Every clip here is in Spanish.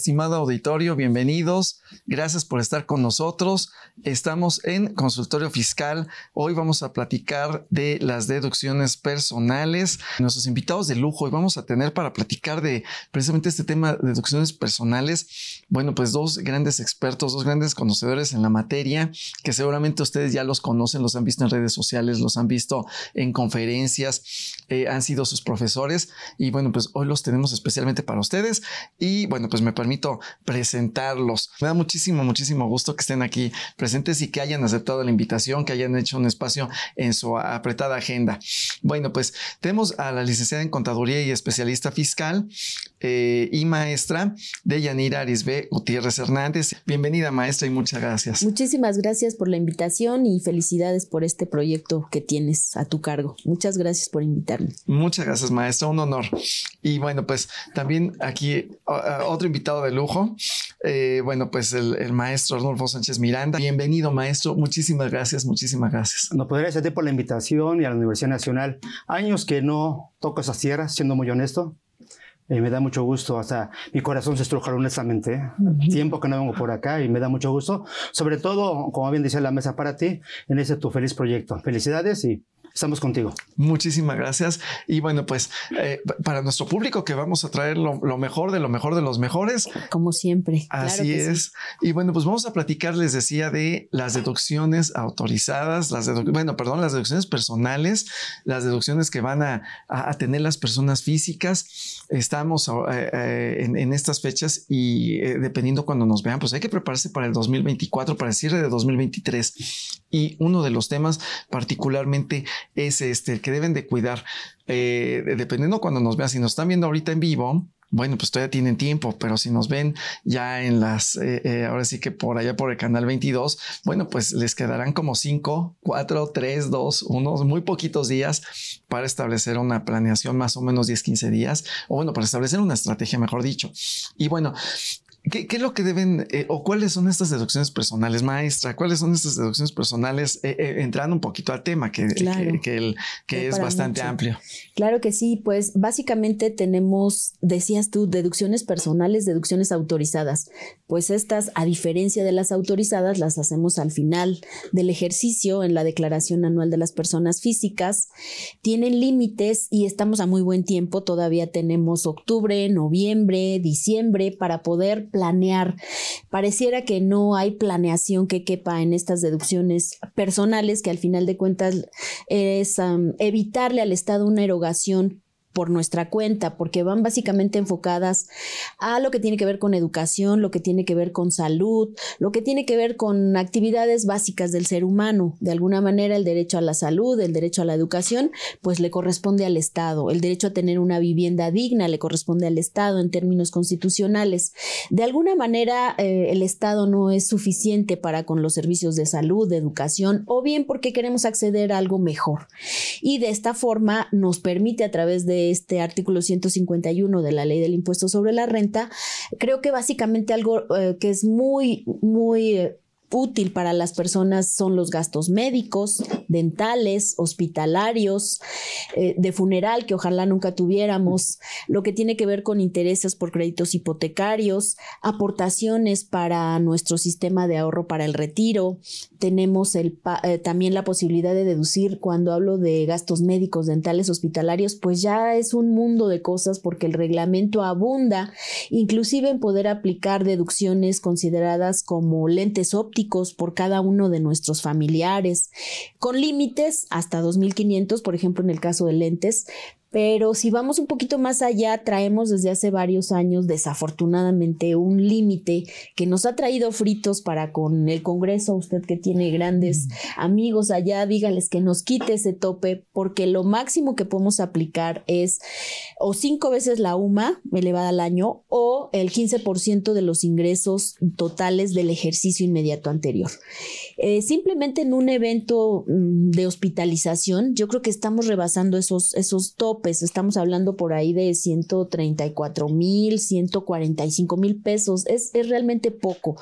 estimado auditorio, bienvenidos. Gracias por estar con nosotros. Estamos en Consultorio Fiscal. Hoy vamos a platicar de las deducciones personales. Nuestros invitados de lujo hoy vamos a tener para platicar de precisamente este tema de deducciones personales. Bueno, pues dos grandes expertos, dos grandes conocedores en la materia que seguramente ustedes ya los conocen, los han visto en redes sociales, los han visto en conferencias, eh, han sido sus profesores y bueno, pues hoy los tenemos especialmente para ustedes y bueno, pues me permito presentarlos. Me da muchísimo, muchísimo gusto que estén aquí presentes y que hayan aceptado la invitación, que hayan hecho un espacio en su apretada agenda. Bueno, pues tenemos a la licenciada en Contaduría y especialista fiscal eh, y maestra de Yanira Gutiérrez Hernández. Bienvenida maestra y muchas gracias. Muchísimas gracias por la invitación y felicidades por este proyecto que tienes a tu cargo. Muchas gracias por invitarme. Muchas gracias, maestro. Un honor. Y bueno, pues también aquí otro invitado de lujo. Eh, bueno, pues el, maestro Arnulfo Sánchez Miranda. Bienvenido, maestro. Muchísimas gracias, muchísimas gracias. No, podría decirte por la invitación y a la Universidad Nacional. Años que no toco esas tierras, siendo muy honesto. Eh, me da mucho gusto, hasta mi corazón se estruja honestamente. ¿eh? Tiempo que no vengo por acá y me da mucho gusto. Sobre todo, como bien dice la mesa para ti, en ese tu feliz proyecto. Felicidades y Estamos contigo. Muchísimas gracias. Y bueno, pues eh, para nuestro público que vamos a traer lo, mejor de lo mejor de los mejores. Como siempre. Así es. Y bueno, pues vamos a platicar, les decía, de las deducciones autorizadas, las deducciones bueno, perdón, las deducciones personales, las deducciones que van a, a tener las personas físicas estamos ah, eh, eh, en, estas fechas y eh, dependiendo cuando nos vean, pues hay que prepararse para el 2024, para el cierre de 2023. Y uno de los temas particularmente es este, el que deben de cuidar, dependiendo cuando nos vean, si nos están viendo ahorita en vivo, bueno, pues todavía tienen tiempo, pero si nos ven ya en las, eh, eh, ahora sí que por allá por el canal 22, bueno, pues les quedarán como 5, 4, 3, 2, unos muy poquitos días para establecer una planeación más o menos 10, 15 días, o bueno, para establecer una estrategia, mejor dicho. Y bueno, ¿Qué, es lo que deben eh, o cuáles son estas deducciones personales, maestra? ¿Cuáles son estas deducciones personales? Eh, eh, entrando un poquito al tema, que, que, es bastante amplio. Claro que sí, pues básicamente tenemos, decías tú, deducciones personales, deducciones autorizadas. Pues estas, a diferencia de las autorizadas, las hacemos al final del ejercicio en la declaración anual de las personas físicas. Tienen límites y estamos a muy buen tiempo. Todavía tenemos octubre, noviembre, diciembre para poder planear. Pareciera que no hay planeación que quepa en estas deducciones personales, que al final de cuentas es evitarle al Estado una erogación por nuestra cuenta, porque van básicamente enfocadas a lo que tiene que ver con educación, lo que tiene que ver con salud, lo que tiene que ver con actividades básicas del ser humano. De alguna manera, el derecho a la salud, el derecho a la educación, pues le corresponde al Estado. El derecho a tener una vivienda digna le corresponde al Estado en términos constitucionales. De alguna manera, eh, el Estado no es suficiente para con los servicios de salud, de educación, o bien porque queremos acceder a algo mejor. Y de esta forma nos permite a través de este artículo 151 de la ley del impuesto sobre la renta, creo que básicamente algo eh, que es muy, muy útil para las personas son los gastos médicos, dentales, hospitalarios, eh, de funeral, que ojalá nunca tuviéramos, lo que tiene que ver con intereses por créditos hipotecarios, aportaciones para nuestro sistema de ahorro para el retiro. Tenemos eh, también la posibilidad de deducir cuando hablo de gastos médicos, dentales, hospitalarios, pues ya es un mundo de cosas porque el reglamento abunda, inclusive en poder aplicar deducciones consideradas como lentes ópticas por cada uno de nuestros familiares, con límites hasta 2.500, por ejemplo, en el caso de lentes, pero si vamos un poquito más allá, traemos desde hace varios años, desafortunadamente, un límite que nos ha traído fritos para con el Congreso. Usted que tiene grandes amigos allá, dígales que nos quite ese tope, porque lo máximo que podemos aplicar es o cinco veces la UMA elevada al año o el 15% de los ingresos totales del ejercicio inmediato anterior. Eh, simplemente en un evento mm, de hospitalización, yo creo que estamos rebasando esos, esos topes, estamos hablando por ahí de 134 mil, 145 mil pesos, es, es realmente poco.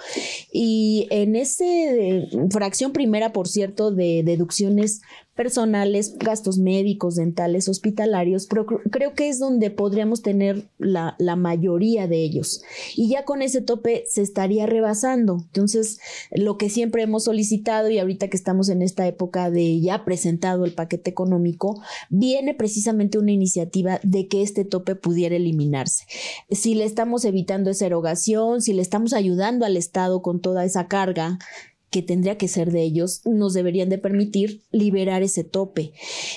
Y en esa eh, fracción primera, por cierto, de deducciones personales, gastos médicos, dentales, hospitalarios, pero creo que es donde podríamos tener la, mayoría de ellos. Y ya con ese tope se estaría rebasando. Entonces, lo que siempre hemos solicitado y ahorita que estamos en esta época de ya presentado el paquete económico, viene precisamente una iniciativa de que este tope pudiera eliminarse. Si le estamos evitando esa erogación, si le estamos ayudando al Estado con toda esa carga que tendría que ser de ellos, nos deberían de permitir liberar ese tope.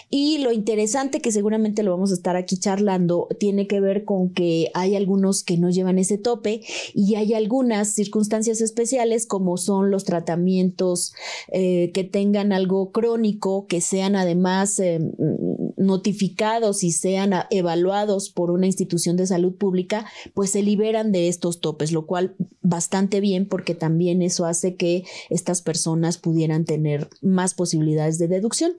Y lo interesante que seguramente lo vamos a estar aquí charlando tiene que ver con que hay algunos que no llevan ese tope y hay algunas circunstancias especiales como son los tratamientos eh, que tengan algo crónico, que sean además em, notificados y sean evaluados por una institución de salud pública, pues se liberan de estos topes, lo cual bastante bien porque también eso hace que estas personas pudieran tener más posibilidades de deducción.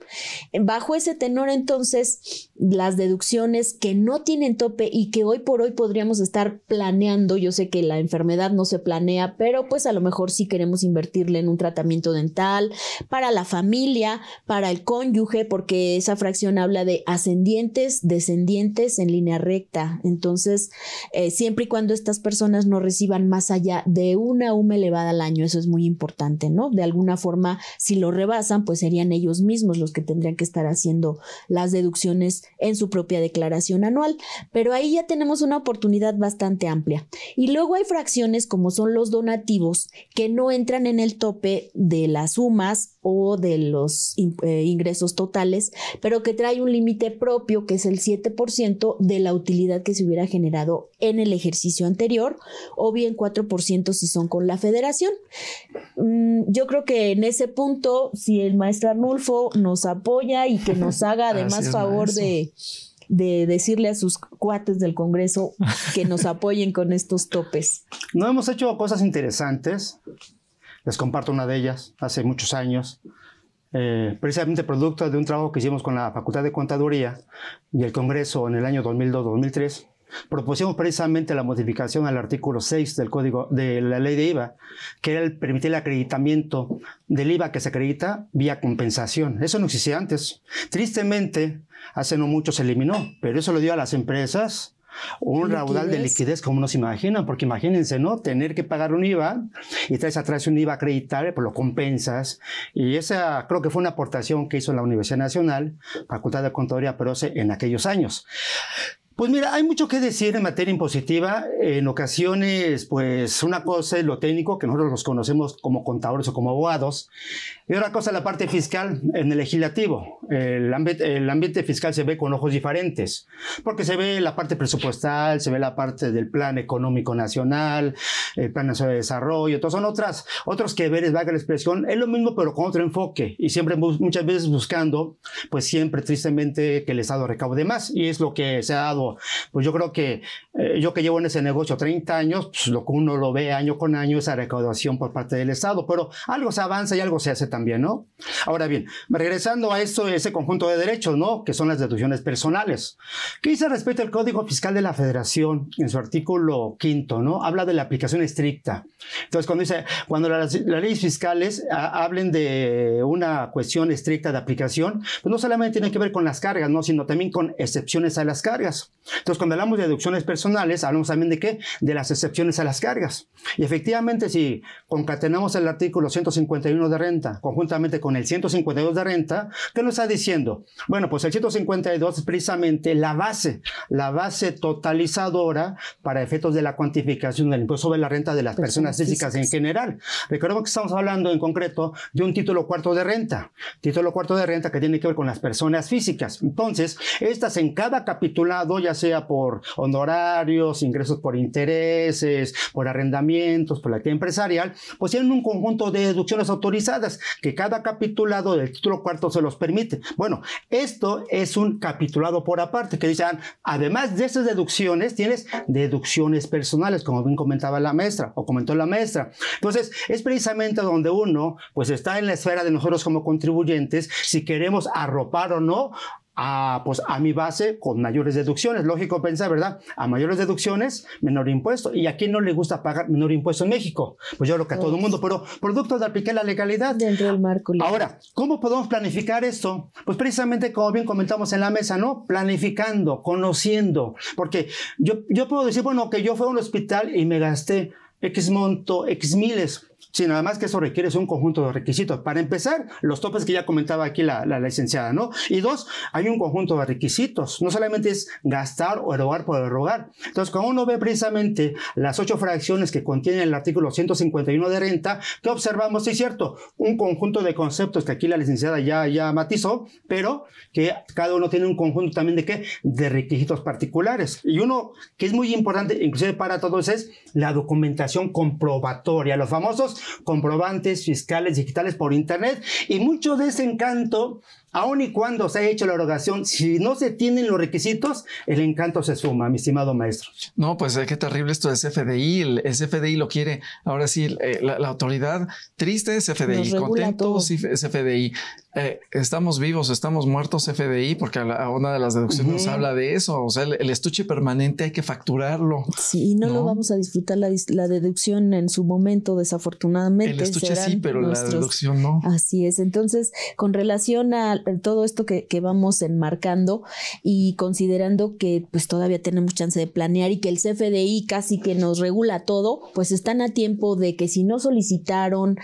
Bajo ese tenor, entonces, las deducciones que no tienen tope y que hoy por hoy podríamos estar planeando, yo sé que la enfermedad no se planea, pero pues a lo mejor sí queremos invertirle en un tratamiento dental, para la familia, para el cónyuge, porque esa fracción habla de ascendientes, descendientes en línea recta. Entonces, eh, siempre y cuando estas personas no reciban más allá de una um elevada al año, eso es muy importante, ¿no? De alguna forma, si lo rebasan, pues serían ellos mismos los que tendrían que estar haciendo las deducciones en su propia declaración anual. Pero ahí ya tenemos una oportunidad bastante amplia. Y luego hay fracciones como son los donativos que no entran en el tope de las sumas o de los eh, ingresos totales, pero que trae un límite propio que es el 7% de la utilidad que se hubiera generado en el ejercicio anterior o bien 4% si son con la federación. Mm, yo creo que en ese punto, si el maestro Arnulfo nos apoya y que nos haga además favor de de decirle a sus cuates del Congreso que nos apoyen con estos topes. No hemos hecho cosas interesantes. Les comparto una de ellas hace muchos años, eh, precisamente producto de un trabajo que hicimos con la Facultad de Contaduría y el Congreso en el año 2002-2003. Propusimos precisamente la modificación al artículo 6 del código de la ley de IVA, que era el permitir el acreditamiento del IVA que se acredita vía compensación. Eso no existía antes. Tristemente, hace no mucho se eliminó, pero eso lo dio a las empresas un raudal de liquidez como nos imaginan, porque imagínense, ¿no? Tener que pagar un IVA y traes atrás un IVA acreditable, pues lo compensas. Y esa creo que fue una aportación que hizo la Universidad Nacional, Facultad de Contaduría Proce, en aquellos años. Pues mira, hay mucho que decir en materia impositiva. En ocasiones, pues una cosa es lo técnico, que nosotros los conocemos como contadores o como abogados. Y otra cosa, la parte fiscal en el legislativo. El, el, ambiente fiscal se ve con ojos diferentes, porque se ve la parte presupuestal, se ve la parte del plan económico nacional, el plan de desarrollo, todos son otras, otros que es vaga la expresión, es lo mismo pero con otro enfoque y siempre muchas veces buscando, pues siempre tristemente que el Estado recaude más y es lo que se ha dado, pues yo creo que eh, yo que llevo en ese negocio 30 años, pues lo que uno lo ve año con año es recaudación por parte del Estado, pero algo se avanza y algo se hace también, ¿no? Ahora bien, regresando a eso, ese conjunto de derechos, ¿no? Que son las deducciones personales. ¿Qué dice respecto al Código Fiscal de la Federación en su artículo quinto, ¿no? Habla de la aplicación estricta. Entonces, cuando dice, cuando las, leyes fiscales ah, hablen de una cuestión estricta de aplicación, pues no solamente tiene que ver con las cargas, ¿no? Sino también con excepciones a las cargas. Entonces, cuando hablamos de deducciones personales, hablamos también de qué? De las excepciones a las cargas. Y efectivamente, si concatenamos el artículo 151 de renta conjuntamente con el 152 de renta, ¿qué nos está diciendo? Bueno, pues el 152 es precisamente la base, la base totalizadora para efectos de la cuantificación del impuesto sobre la renta de las pues personas, físicas, en general. Recordemos que estamos hablando en concreto de un título cuarto de renta, título cuarto de renta que tiene que ver con las personas físicas. Entonces, estas en cada capitulado, ya sea por honorarios, ingresos por intereses, por arrendamientos, por la actividad empresarial, pues tienen un conjunto de deducciones autorizadas que cada capitulado del título cuarto se los permite. Bueno, esto es un capitulado por aparte, que dicen, ah, además de esas deducciones, tienes deducciones personales, como bien comentaba la maestra o comentó la maestra. Entonces, es precisamente donde uno, pues está en la esfera de nosotros como contribuyentes, si queremos arropar o no a, pues, a mi base con mayores deducciones. Lógico pensar, ¿verdad? A mayores deducciones, menor impuesto. ¿Y a quién no le gusta pagar menor impuesto en México? Pues yo creo que a todo el pues. mundo, pero producto de aplicar la legalidad. Dentro del marco Ahora, ¿cómo podemos planificar esto? Pues precisamente como bien comentamos en la mesa, ¿no? Planificando, conociendo. Porque yo, yo puedo decir, bueno, que yo fui a un hospital y me gasté X monto, X miles nada más que eso requiere un conjunto de requisitos. Para empezar, los topes que ya comentaba aquí la, la, licenciada, ¿no? Y dos, hay un conjunto de requisitos. No solamente es gastar o erogar por erogar. Entonces, cuando uno ve precisamente las ocho fracciones que contiene el artículo 151 de renta, que observamos, sí es cierto, un conjunto de conceptos que aquí la licenciada ya, ya matizó, pero que cada uno tiene un conjunto también de qué? De requisitos particulares. Y uno que es muy importante, inclusive para todos, es la documentación comprobatoria, los famosos comprobantes fiscales digitales por Internet y mucho de ese encanto Aun y cuando se ha hecho la erogación si no se tienen los requisitos, el encanto se suma, mi estimado maestro. No, pues eh, qué terrible esto es FDI. El SFDI lo quiere. Ahora sí, eh, la, autoridad triste es FDI, contento es FDI. estamos vivos, estamos muertos FDI, porque a una de las deducciones nos habla de eso. O sea, el, estuche permanente hay que facturarlo. Sí, y no, lo vamos a disfrutar la, deducción en su momento, desafortunadamente. El estuche sí, pero la deducción no. Así es. Entonces, con relación a todo esto que, que, vamos enmarcando y considerando que pues todavía tenemos chance de planear y que el CFDI casi que nos regula todo, pues están a tiempo de que si no solicitaron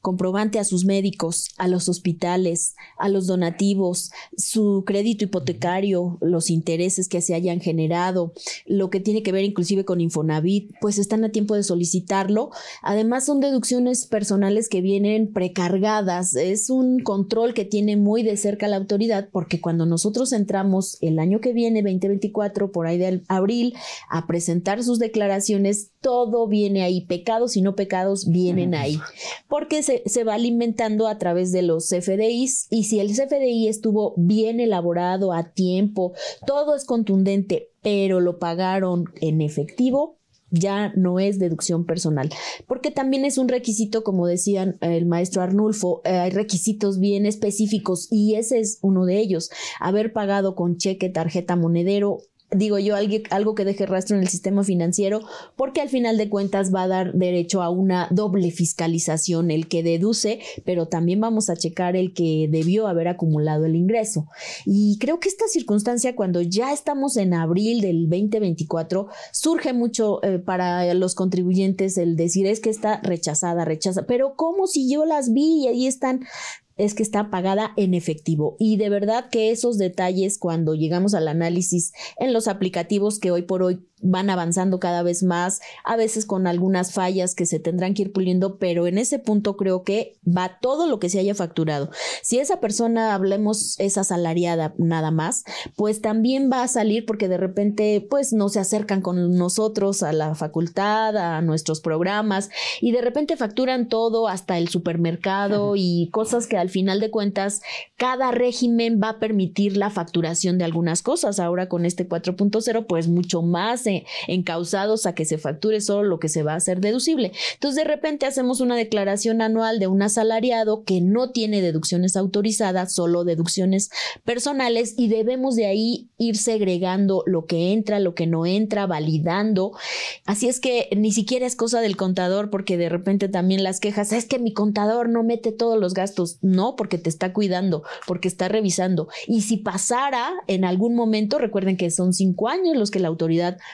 comprobante a sus médicos, a los hospitales, a los donativos, su crédito hipotecario, los intereses que se hayan generado, lo que tiene que ver inclusive con Infonavit, pues están a tiempo de solicitarlo. Además son deducciones personales que vienen precargadas. Es un control que tiene muy de cerca la autoridad porque cuando nosotros entramos el año que viene, 2024, por ahí de abril, a presentar sus declaraciones, todo viene ahí. Pecados y no pecados vienen ahí. Porque se, va alimentando a través de los CFDIs y si el CFDI estuvo bien elaborado a tiempo, todo es contundente, pero lo pagaron en efectivo, ya no es deducción personal, porque también es un requisito, como decía el maestro Arnulfo, eh, hay requisitos bien específicos y ese es uno de ellos, haber pagado con cheque, tarjeta monedero digo yo, algo que deje rastro en el sistema financiero, porque al final de cuentas va a dar derecho a una doble fiscalización, el que deduce, pero también vamos a checar el que debió haber acumulado el ingreso. Y creo que esta circunstancia, cuando ya estamos en abril del 2024, surge mucho eh, para los contribuyentes el decir es que está rechazada, rechaza, pero como si yo las vi y ahí están es que está pagada en efectivo. Y de verdad que esos detalles cuando llegamos al análisis en los aplicativos que hoy por hoy van avanzando cada vez más, a veces con algunas fallas que se tendrán que ir puliendo, pero en ese punto creo que va todo lo que se haya facturado. Si esa persona, hablemos, es asalariada nada más, pues también va a salir porque de repente, pues no se acercan con nosotros a la facultad, a nuestros programas, y de repente facturan todo hasta el supermercado y cosas que al final de cuentas, cada régimen va a permitir la facturación de algunas cosas. Ahora con este 4.0, pues mucho más encausados a que se facture solo lo que se va a hacer deducible. Entonces, de repente hacemos una declaración anual de un asalariado que no tiene deducciones autorizadas, solo deducciones personales y debemos de ahí ir segregando lo que entra, lo que no entra, validando. Así es que ni siquiera es cosa del contador porque de repente también las quejas, es que mi contador no mete todos los gastos, no, porque te está cuidando, porque está revisando. Y si pasara en algún momento, recuerden que son cinco años los que la autoridad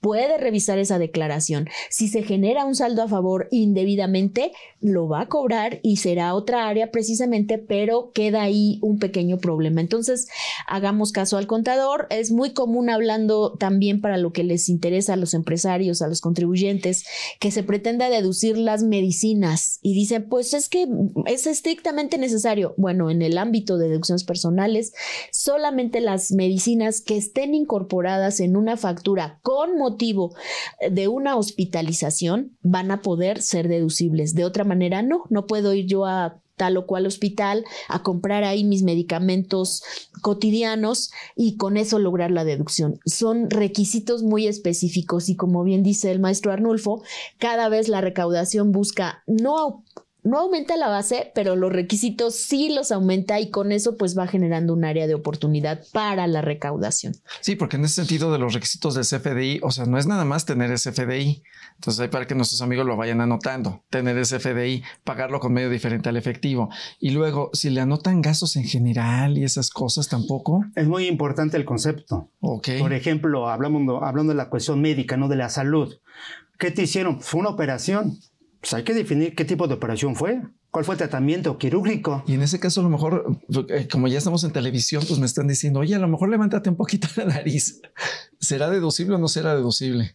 puede revisar esa declaración. Si se genera un saldo a favor indebidamente, lo va a cobrar y será otra área precisamente, pero queda ahí un pequeño problema. Entonces, hagamos caso al contador. Es muy común hablando también para lo que les interesa a los empresarios, a los contribuyentes, que se pretenda deducir las medicinas y dicen, pues es que es estrictamente necesario. Bueno, en el ámbito de deducciones personales, solamente las medicinas que estén incorporadas en una factura con motivo eh, de una hospitalización van a poder ser deducibles. De otra manera, no, no puedo ir yo a tal o cual hospital a comprar ahí mis medicamentos cotidianos y con eso lograr la deducción. Son requisitos muy específicos y como bien dice el maestro Arnulfo, cada vez la recaudación busca no no aumenta la base, pero los requisitos sí los aumenta y con eso pues va generando un área de oportunidad para la recaudación. Sí, porque en ese sentido de los requisitos del CFDI, o sea, no es nada más tener ese FDI. Entonces hay para que nuestros amigos lo vayan anotando, tener ese FDI, pagarlo con medio diferente al efectivo. Y luego, si le anotan gastos en general y esas cosas tampoco. Es muy importante el concepto. Ok. Por ejemplo, hablando de la cuestión médica, no de la salud. ¿Qué te hicieron? Fue una operación pues hay que definir qué tipo de operación fue. ¿Cuál fue el tratamiento quirúrgico? Y en ese caso, a lo mejor, pues, eh, como ya estamos en televisión, pues me están diciendo, oye, a lo mejor levántate un poquito la nariz. ¿Será deducible o no será deducible?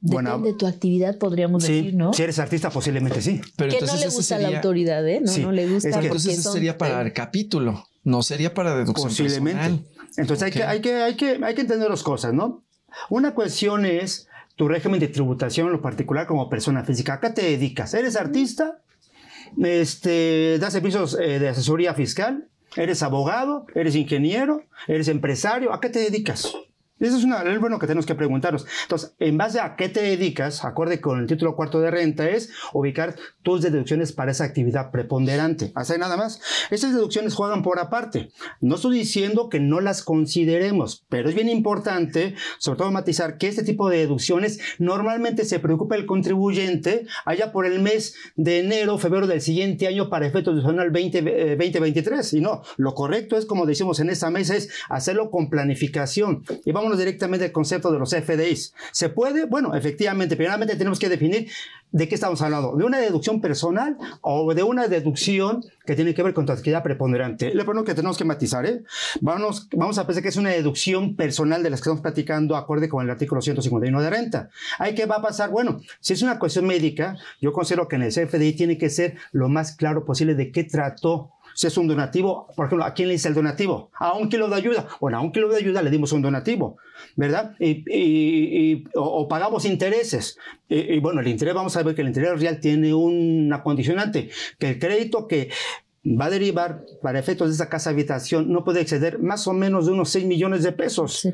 Depende bueno, de tu actividad, podríamos decir, ¿no? Si eres artista, posiblemente sí. Pero entonces no le gusta la autoridad, ¿eh? No, le gusta. Es entonces eso sería para el capítulo, no sería para deducción. Posiblemente. Entonces hay, que, hay, que, hay, que, hay que entender dos cosas, ¿no? Una cuestión es tu régimen de tributación, en lo particular como persona física. ¿A qué te dedicas? ¿Eres artista? Este, ¿Das servicios eh, de asesoría fiscal? ¿Eres abogado? ¿Eres ingeniero? ¿Eres empresario? ¿A qué te dedicas? eso es una, bueno que tenemos que preguntarnos. Entonces, en base a qué te dedicas, acorde con el título cuarto de renta, es ubicar tus deducciones para esa actividad preponderante. hacer nada más. Estas deducciones juegan por aparte. No estoy diciendo que no las consideremos, pero es bien importante, sobre todo matizar, que este tipo de deducciones normalmente se preocupa el contribuyente allá por el mes de enero, febrero del siguiente año para efectos de 20, 2023. Eh, y no, lo correcto es, como decimos en esta mesa, es hacerlo con planificación. Y vamos directamente al concepto de los FDIs. ¿Se puede? Bueno, efectivamente, primeramente tenemos que definir de qué estamos hablando, de una deducción personal o de una deducción que tiene que ver con tu actividad preponderante. Lo primero que tenemos que matizar, ¿eh? Vamos, vamos a pensar que es una deducción personal de las que estamos platicando acorde con el artículo 151 de renta. hay qué va a pasar? Bueno, si es una cuestión médica, yo considero que en el CFDI tiene que ser lo más claro posible de qué trató si es un donativo, por ejemplo, ¿a quién le hice el donativo? A un kilo de ayuda. Bueno, a un kilo de ayuda le dimos un donativo, ¿verdad? Y, o, pagamos intereses. Y, y, bueno, el interés, vamos a ver que el interés real tiene una condicionante, que el crédito que va a derivar para efectos de esa casa habitación no puede exceder más o menos de unos 6 millones de pesos.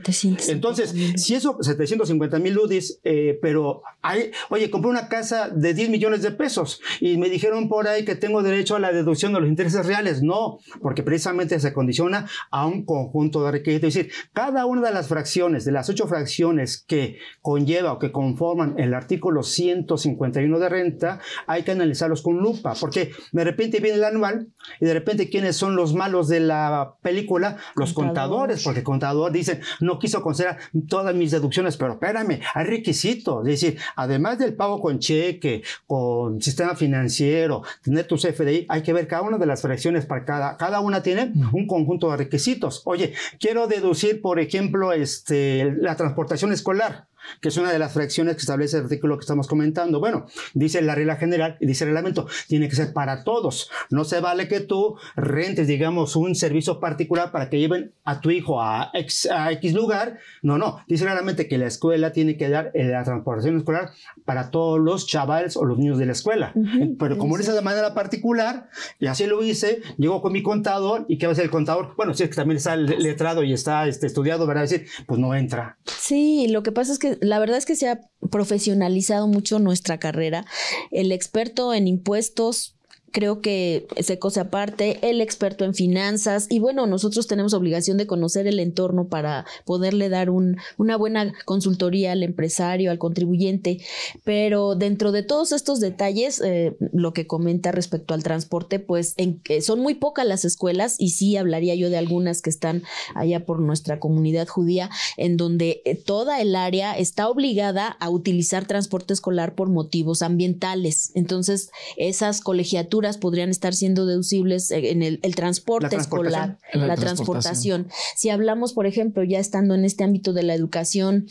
Entonces, si eso, 750 mil UDIs, eh, pero hay, oye, compré una casa de 10 millones de pesos y me dijeron por ahí que tengo derecho a la deducción de los intereses reales. No, porque precisamente se condiciona a un conjunto de requisitos. Es decir, cada una de las fracciones, de las ocho fracciones que conlleva o que conforman el artículo 151 de renta, hay que analizarlos con lupa, porque de repente viene el anual, y de repente, ¿quiénes son los malos de la película? Los contadores, porque el contador dice, no quiso considerar todas mis deducciones, pero espérame, hay requisitos. Es decir, además del pago con cheque, con sistema financiero, tener tu CFDI, hay que ver cada una de las fracciones para cada, cada una tiene un conjunto de requisitos. Oye, quiero deducir, por ejemplo, este, la transportación escolar que es una de las fracciones que establece el artículo que estamos comentando. Bueno, dice la regla general, dice el reglamento, tiene que ser para todos. No se vale que tú rentes, digamos, un servicio particular para que lleven a tu hijo a X, X lugar. No, no. Dice claramente que la escuela tiene que dar eh, la transportación escolar para todos los chavales o los niños de la escuela. Eh, pero como lo hice de manera particular, y así lo hice, llego con mi contador, ¿y qué va a ser el contador? Bueno, si es que también está letrado y está este, estudiado, ¿verdad? Decir, pues no entra. Sí, lo que pasa es que la verdad es que se ha profesionalizado mucho nuestra carrera. El experto en impuestos creo que se cosa aparte, el experto en finanzas y bueno, nosotros tenemos obligación de conocer el entorno para poderle dar una buena consultoría al empresario, al contribuyente, pero dentro de todos estos detalles, eh, lo que comenta respecto al transporte, pues en, eh, son muy pocas las escuelas y sí hablaría yo de algunas que están allá por nuestra comunidad judía, en donde eh, toda el área está obligada a utilizar transporte escolar por motivos ambientales. Entonces, esas colegiaturas podrían estar siendo deducibles e, en el, transporte escolar, la, transportación. Si hablamos, por ejemplo, ya estando en este ámbito de la educación,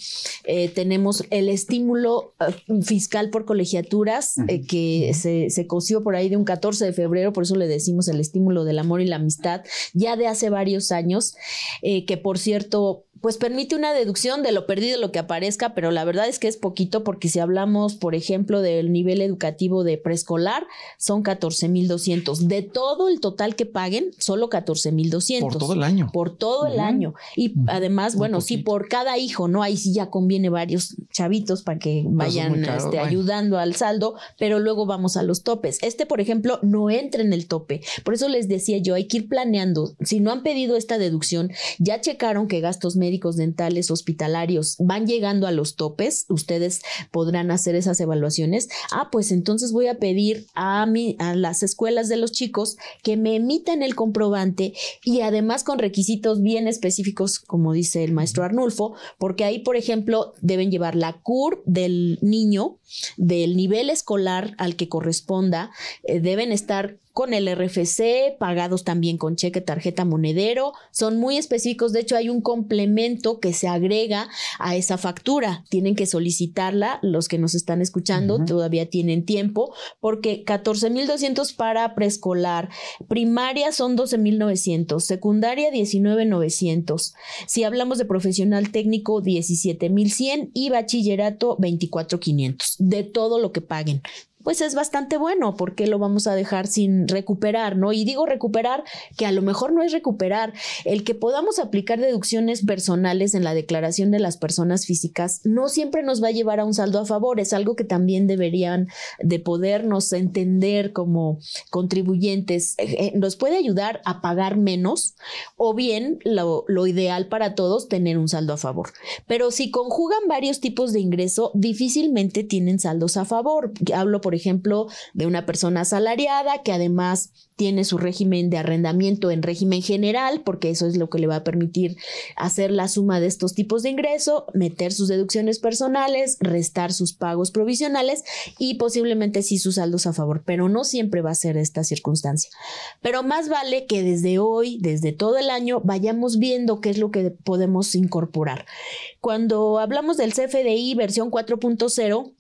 eh, tenemos el estímulo eh, fiscal por colegiaturas eh, que se, se coció por ahí de un 14 de febrero, por eso le decimos el estímulo del amor y la amistad, ya de hace varios años, que por cierto pues permite una deducción de lo perdido, lo que aparezca, pero la verdad es que es poquito porque si hablamos, por ejemplo, del nivel educativo de preescolar, son 14.200. De todo el total que paguen, solo 14.200. Por todo el año. Por todo el año. Y además, bueno, sí, por cada hijo, ¿no? Ahí sí ya conviene varios chavitos para que vayan este, ayudando al saldo, pero luego vamos a los topes. Este, por ejemplo, no entra en el tope. Por eso les decía yo, hay que ir planeando. Si no han pedido esta deducción, ya checaron que gastos médicos médicos dentales hospitalarios van llegando a los topes, ustedes podrán hacer esas evaluaciones. Ah, pues entonces voy a pedir a, mi, a las escuelas de los chicos que me emitan el comprobante y además con requisitos bien específicos, como dice el maestro Arnulfo, porque ahí, por ejemplo, deben llevar la CUR del niño, del nivel escolar al que corresponda, eh, deben estar con el RFC, pagados también con cheque, tarjeta, monedero. Son muy específicos. De hecho, hay un complemento que se agrega a esa factura. Tienen que solicitarla. Los que nos están escuchando todavía tienen tiempo porque 14.200 para preescolar. Primaria son 12.900. Secundaria 19.900. Si hablamos de profesional técnico, 17.100 y bachillerato 24.500. De todo lo que paguen pues es bastante bueno, porque lo vamos a dejar sin recuperar, ¿no? Y digo recuperar, que a lo mejor no es recuperar, el que podamos aplicar deducciones personales en la declaración de las personas físicas no siempre nos va a llevar a un saldo a favor, es algo que también deberían de podernos entender como contribuyentes, eh, eh, nos puede ayudar a pagar menos o bien lo, lo ideal para todos, tener un saldo a favor. Pero si conjugan varios tipos de ingreso, difícilmente tienen saldos a favor. Hablo, por ejemplo, de una persona asalariada que además tiene su régimen de arrendamiento en régimen general, porque eso es lo que le va a permitir hacer la suma de estos tipos de ingreso, meter sus deducciones personales, restar sus pagos provisionales y posiblemente sí sus saldos a favor, pero no siempre va a ser esta circunstancia. Pero más vale que desde hoy, desde todo el año, vayamos viendo qué es lo que podemos incorporar. Cuando hablamos del CFDI versión 4.0,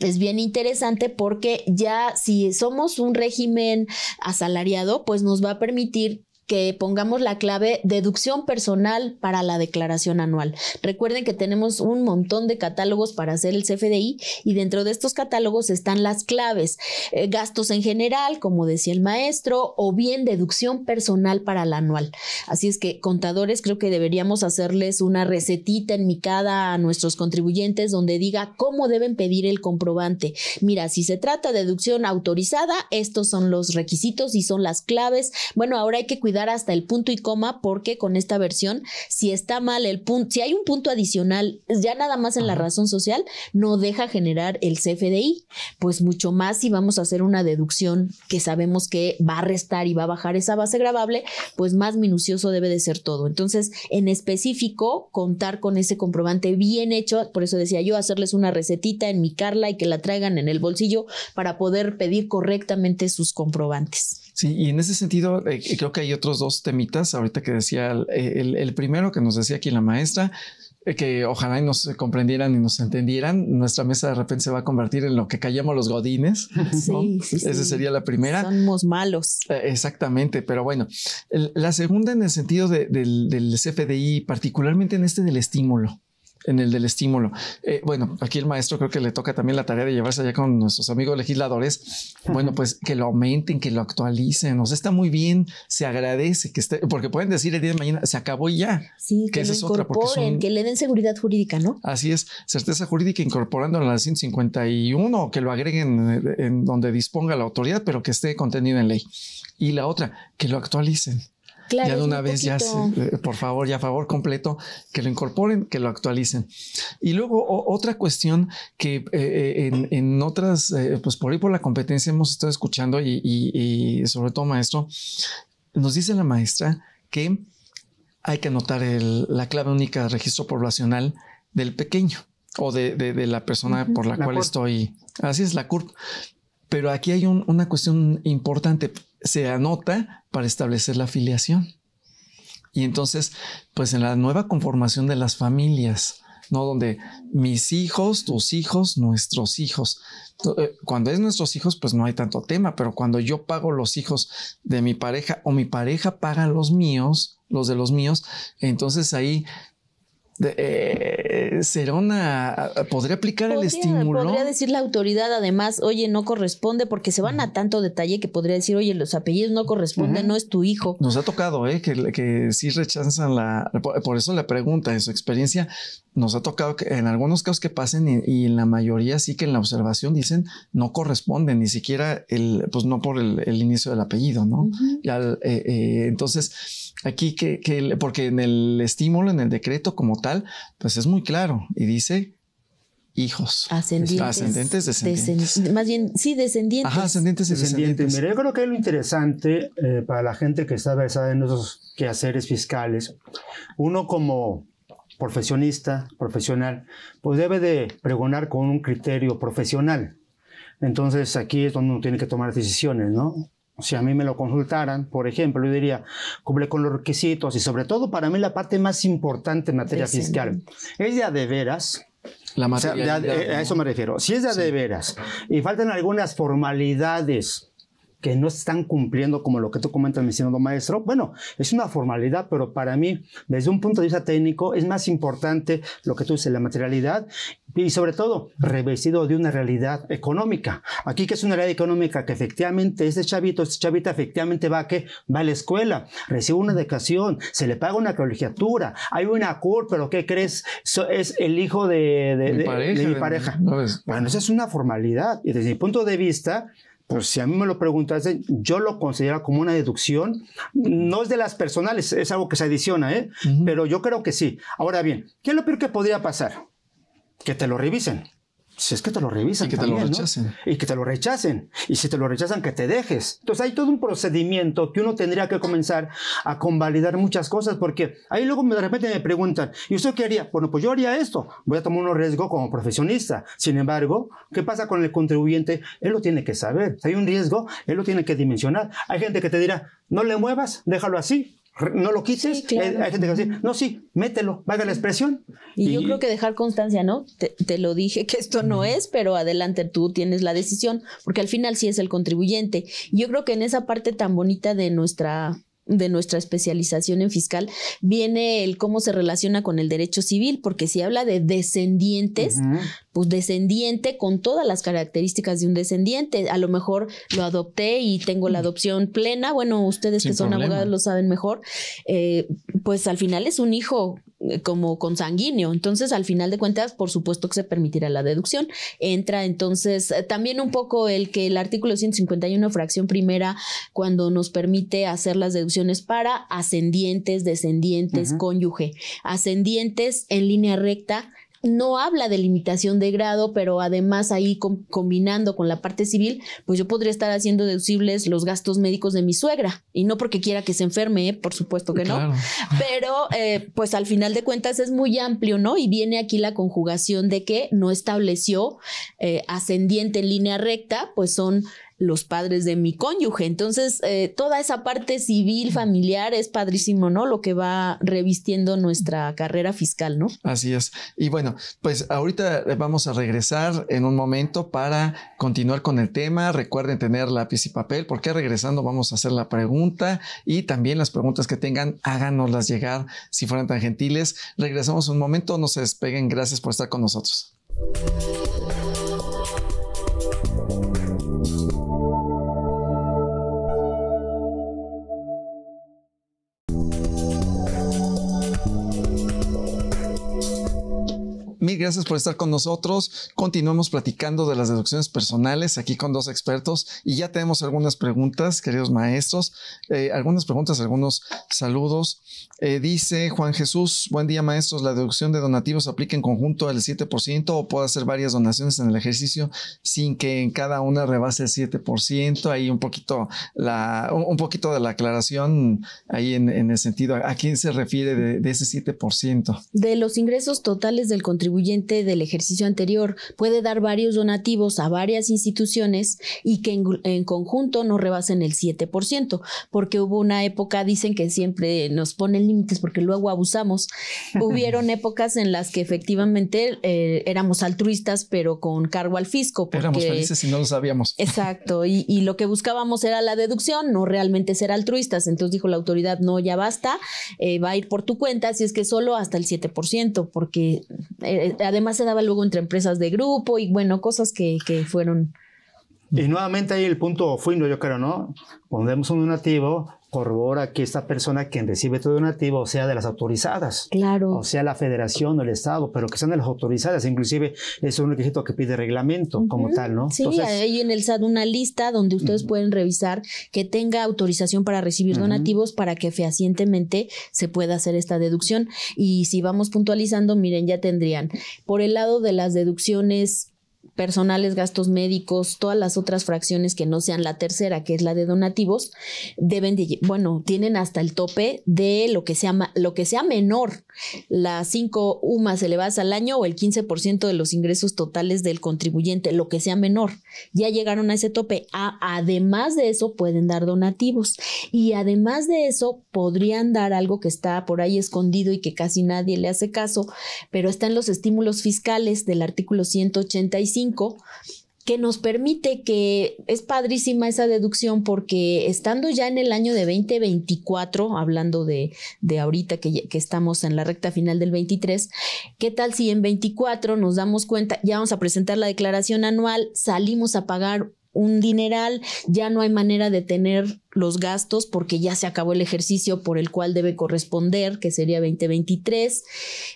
es bien interesante porque ya si somos un régimen asalariado, pues nos va a permitir que pongamos la clave deducción personal para la declaración anual. Recuerden que tenemos un montón de catálogos para hacer el CFDI y dentro de estos catálogos están las claves, eh, gastos en general, como decía el maestro, o bien deducción personal para la anual. Así es que contadores, creo que deberíamos hacerles una recetita en cada a nuestros contribuyentes donde diga cómo deben pedir el comprobante. Mira, si se trata de deducción autorizada, estos son los requisitos y son las claves. Bueno, ahora hay que cuidar dar hasta el punto y coma porque con esta versión, si está mal el punto, si hay un punto adicional, ya nada más en la razón social, no deja generar el CFDI. Pues mucho más si vamos a hacer una deducción que sabemos que va a restar y va a bajar esa base gravable, pues más minucioso debe de ser todo. Entonces, en específico, contar con ese comprobante bien hecho, por eso decía yo, hacerles una recetita en mi Carla y que la traigan en el bolsillo para poder pedir correctamente sus comprobantes. Sí, y en ese sentido, eh, eh, creo que hay otros dos temitas ahorita que decía el, eh, primero que nos decía aquí la maestra, que ojalá y nos comprendieran y nos entendieran. Nuestra mesa de repente se va a convertir en lo que callamos los godines. Esa sería la primera. Somos malos. exactamente, pero bueno. la segunda en el sentido del, del, CFDI, particularmente en este del estímulo en el del estímulo. Eh, bueno, aquí el maestro creo que le toca también la tarea de llevarse allá con nuestros amigos legisladores. Bueno, pues que lo aumenten, que lo actualicen. O sea, está muy bien, se agradece que esté, porque pueden decir el día de mañana, se acabó ya. Sí, que, que lo incorporen, que le den seguridad jurídica, ¿no? Así es, certeza jurídica incorporando en la 151, que lo agreguen eh, en donde disponga la autoridad, pero que esté contenido en ley. Y la otra, que lo actualicen ya de una vez, ya, eh, por favor, ya a favor completo, que lo incorporen, que lo actualicen. Y luego otra cuestión que eh, eh, en, otras, pues por ahí por la competencia hemos estado escuchando y, sobre todo maestro, nos dice la maestra que hay que anotar la clave única de registro poblacional del pequeño o de, la persona por la, cual estoy. Así es, la CURP. Pero aquí hay una cuestión importante. Se anota para establecer la afiliación. Y entonces, pues en la nueva conformación de las familias, ¿no? Donde mis hijos, tus hijos, nuestros hijos. Eh, cuando es nuestros hijos, pues no hay tanto tema, pero cuando yo pago los hijos de mi pareja o mi pareja paga los míos, los de los míos, entonces ahí Serona eh, Podría aplicar el estímulo. Podría decir la autoridad, además, oye, no corresponde, porque se van a tanto detalle que podría decir, oye, los apellidos no corresponden, no es tu hijo. Nos ha tocado, ¿eh? Que, que sí rechazan la. Por eso la pregunta en su experiencia, nos ha tocado que en algunos casos que pasen y, en la mayoría sí que en la observación dicen no corresponden ni siquiera el, pues no por el, inicio del apellido, ¿no? Eh, eh, entonces, aquí que, porque en el estímulo, en el decreto como tal, pues es muy claro y dice hijos. Ascendientes. descendientes. más bien, sí, descendientes. Ajá, ascendientes y descendientes. yo creo que es lo interesante eh, para la gente que está versada en esos quehaceres fiscales, uno como profesionista, profesional, pues debe de pregonar con un criterio profesional. Entonces aquí es donde uno tiene que tomar decisiones, ¿no? Si a mí me lo consultaran, por ejemplo, yo diría, cumple con los requisitos y sobre todo para mí la parte más importante en materia fiscal es ya de veras. La materia. a, eso me refiero. Si es ya de veras y faltan algunas formalidades que no están cumpliendo como lo que tú comentas, mi señor maestro, bueno, es una formalidad, pero para mí, desde un punto de vista técnico, es más importante lo que tú dices, la materialidad y sobre todo revestido de una realidad económica. Aquí que es una realidad económica que efectivamente este chavito, este chavita efectivamente va a que va a la escuela, recibe una educación, se le paga una colegiatura, hay una cur, pero ¿qué crees? es el hijo de, mi pareja, bueno, esa es una formalidad y desde mi punto de vista pues, si a mí me lo preguntas, yo lo considero como una deducción. No es de las personales, es algo que se adiciona, ¿eh? Pero yo creo que sí. Ahora bien, ¿qué es lo peor que podría pasar? Que te lo revisen si es que te lo revisan. Y que te lo rechacen. Y que te lo rechacen. Y si te lo rechazan, que te dejes. Entonces hay todo un procedimiento que uno tendría que comenzar a convalidar muchas cosas, porque ahí luego de repente me preguntan, ¿y usted qué haría? Bueno, pues yo haría esto. Voy a tomar un riesgo como profesionista. Sin embargo, ¿qué pasa con el contribuyente? Él lo tiene que saber. Si hay un riesgo, él lo tiene que dimensionar. Hay gente que te dirá, no le muevas, déjalo así no lo quises, eh, Hay gente que dice, no, sí, mételo, vaya la expresión. Y, yo creo que dejar constancia, ¿no? Te, lo dije que esto no es, pero adelante tú tienes la decisión, porque al final sí es el contribuyente. yo creo que en esa parte tan bonita de nuestra de nuestra especialización en fiscal viene el cómo se relaciona con el derecho civil, porque si habla de descendientes, pues descendiente con todas las características de un descendiente, a lo mejor lo adopté y tengo la adopción plena, bueno, ustedes que son abogados lo saben mejor, eh, pues al final es un hijo eh, como consanguíneo. Entonces, al final de cuentas, por supuesto que se permitirá la deducción. Entra entonces eh, también un poco el que el artículo 151, fracción primera, cuando nos permite hacer las deducciones para ascendientes, descendientes, cónyuge, ascendientes en línea recta no habla de limitación de grado, pero además ahí combinando con la parte civil, pues yo podría estar haciendo deducibles los gastos médicos de mi suegra. Y no porque quiera que se enferme, ¿eh? por supuesto que no. Pero eh, pues al final de cuentas es muy amplio, ¿no? Y viene aquí la conjugación de que no estableció eh, ascendiente en línea recta, pues son los padres de mi cónyuge. Entonces, eh, toda esa parte civil, familiar, es padrísimo, ¿no? Lo que va revistiendo nuestra carrera fiscal, ¿no? Así es. Y bueno, pues ahorita eh, vamos a regresar en un momento para continuar con el tema. Recuerden tener lápiz y papel, porque regresando vamos a hacer la pregunta y también las preguntas que tengan, háganoslas llegar si fueran tan gentiles. Regresamos un momento, no se despeguen. Gracias por estar con nosotros. gracias por estar con nosotros. Continuemos platicando de las deducciones personales aquí con dos expertos y ya tenemos algunas preguntas, queridos maestros. Eh, algunas preguntas, algunos saludos. Eh, dice Juan Jesús, buen día maestros, la deducción de donativos aplica en conjunto al 7% o puedo hacer varias donaciones en el ejercicio sin que en cada una rebase el 7%. Ahí un poquito, la, un poquito de la aclaración ahí en, el sentido, ¿a quién se refiere de, de ese 7%? De los ingresos totales del contribuyente del ejercicio anterior puede dar varios donativos a varias instituciones y que en, conjunto no rebasen el 7%, porque hubo una época, dicen que siempre nos ponen límites porque luego abusamos. Hubieron épocas en las que efectivamente eh, éramos altruistas, pero con cargo al fisco. éramos felices y no lo sabíamos. Exacto, y, lo que buscábamos era la deducción, no realmente ser altruistas. Entonces dijo la autoridad, no, ya basta, eh, va a ir por tu cuenta, si es que solo hasta el 7%, porque eh, además se daba luego entre empresas de grupo y bueno, cosas que, que fueron... Y nuevamente ahí el punto fuino, yo creo, ¿no? Cuando un nativo corrobora que esta persona quien recibe tu donativo sea de las autorizadas. Claro. O sea, la federación o el Estado, pero que sean de las autorizadas. Inclusive es un requisito que pide reglamento como tal, ¿no? Sí, hay en el SAT una lista donde ustedes pueden revisar que tenga autorización para recibir donativos para que fehacientemente se pueda hacer esta deducción. Y si vamos puntualizando, miren, ya tendrían por el lado de las deducciones personales, gastos médicos, todas las otras fracciones que no sean la tercera, que es la de donativos, deben de, bueno, tienen hasta el tope de lo que sea, lo que sea menor, las cinco UMAS elevadas al año o el 15% de los ingresos totales del contribuyente, lo que sea menor. Ya llegaron a ese tope. A, además de eso, pueden dar donativos. Y además de eso, podrían dar algo que está por ahí escondido y que casi nadie le hace caso, pero está en los estímulos fiscales del artículo 185 que nos permite que es padrísima esa deducción porque estando ya en el año de 2024, hablando de, de ahorita que, que, estamos en la recta final del 23, ¿qué tal si en 24 nos damos cuenta, ya vamos a presentar la declaración anual, salimos a pagar un dineral, ya no hay manera de tener los gastos porque ya se acabó el ejercicio por el cual debe corresponder, que sería 2023.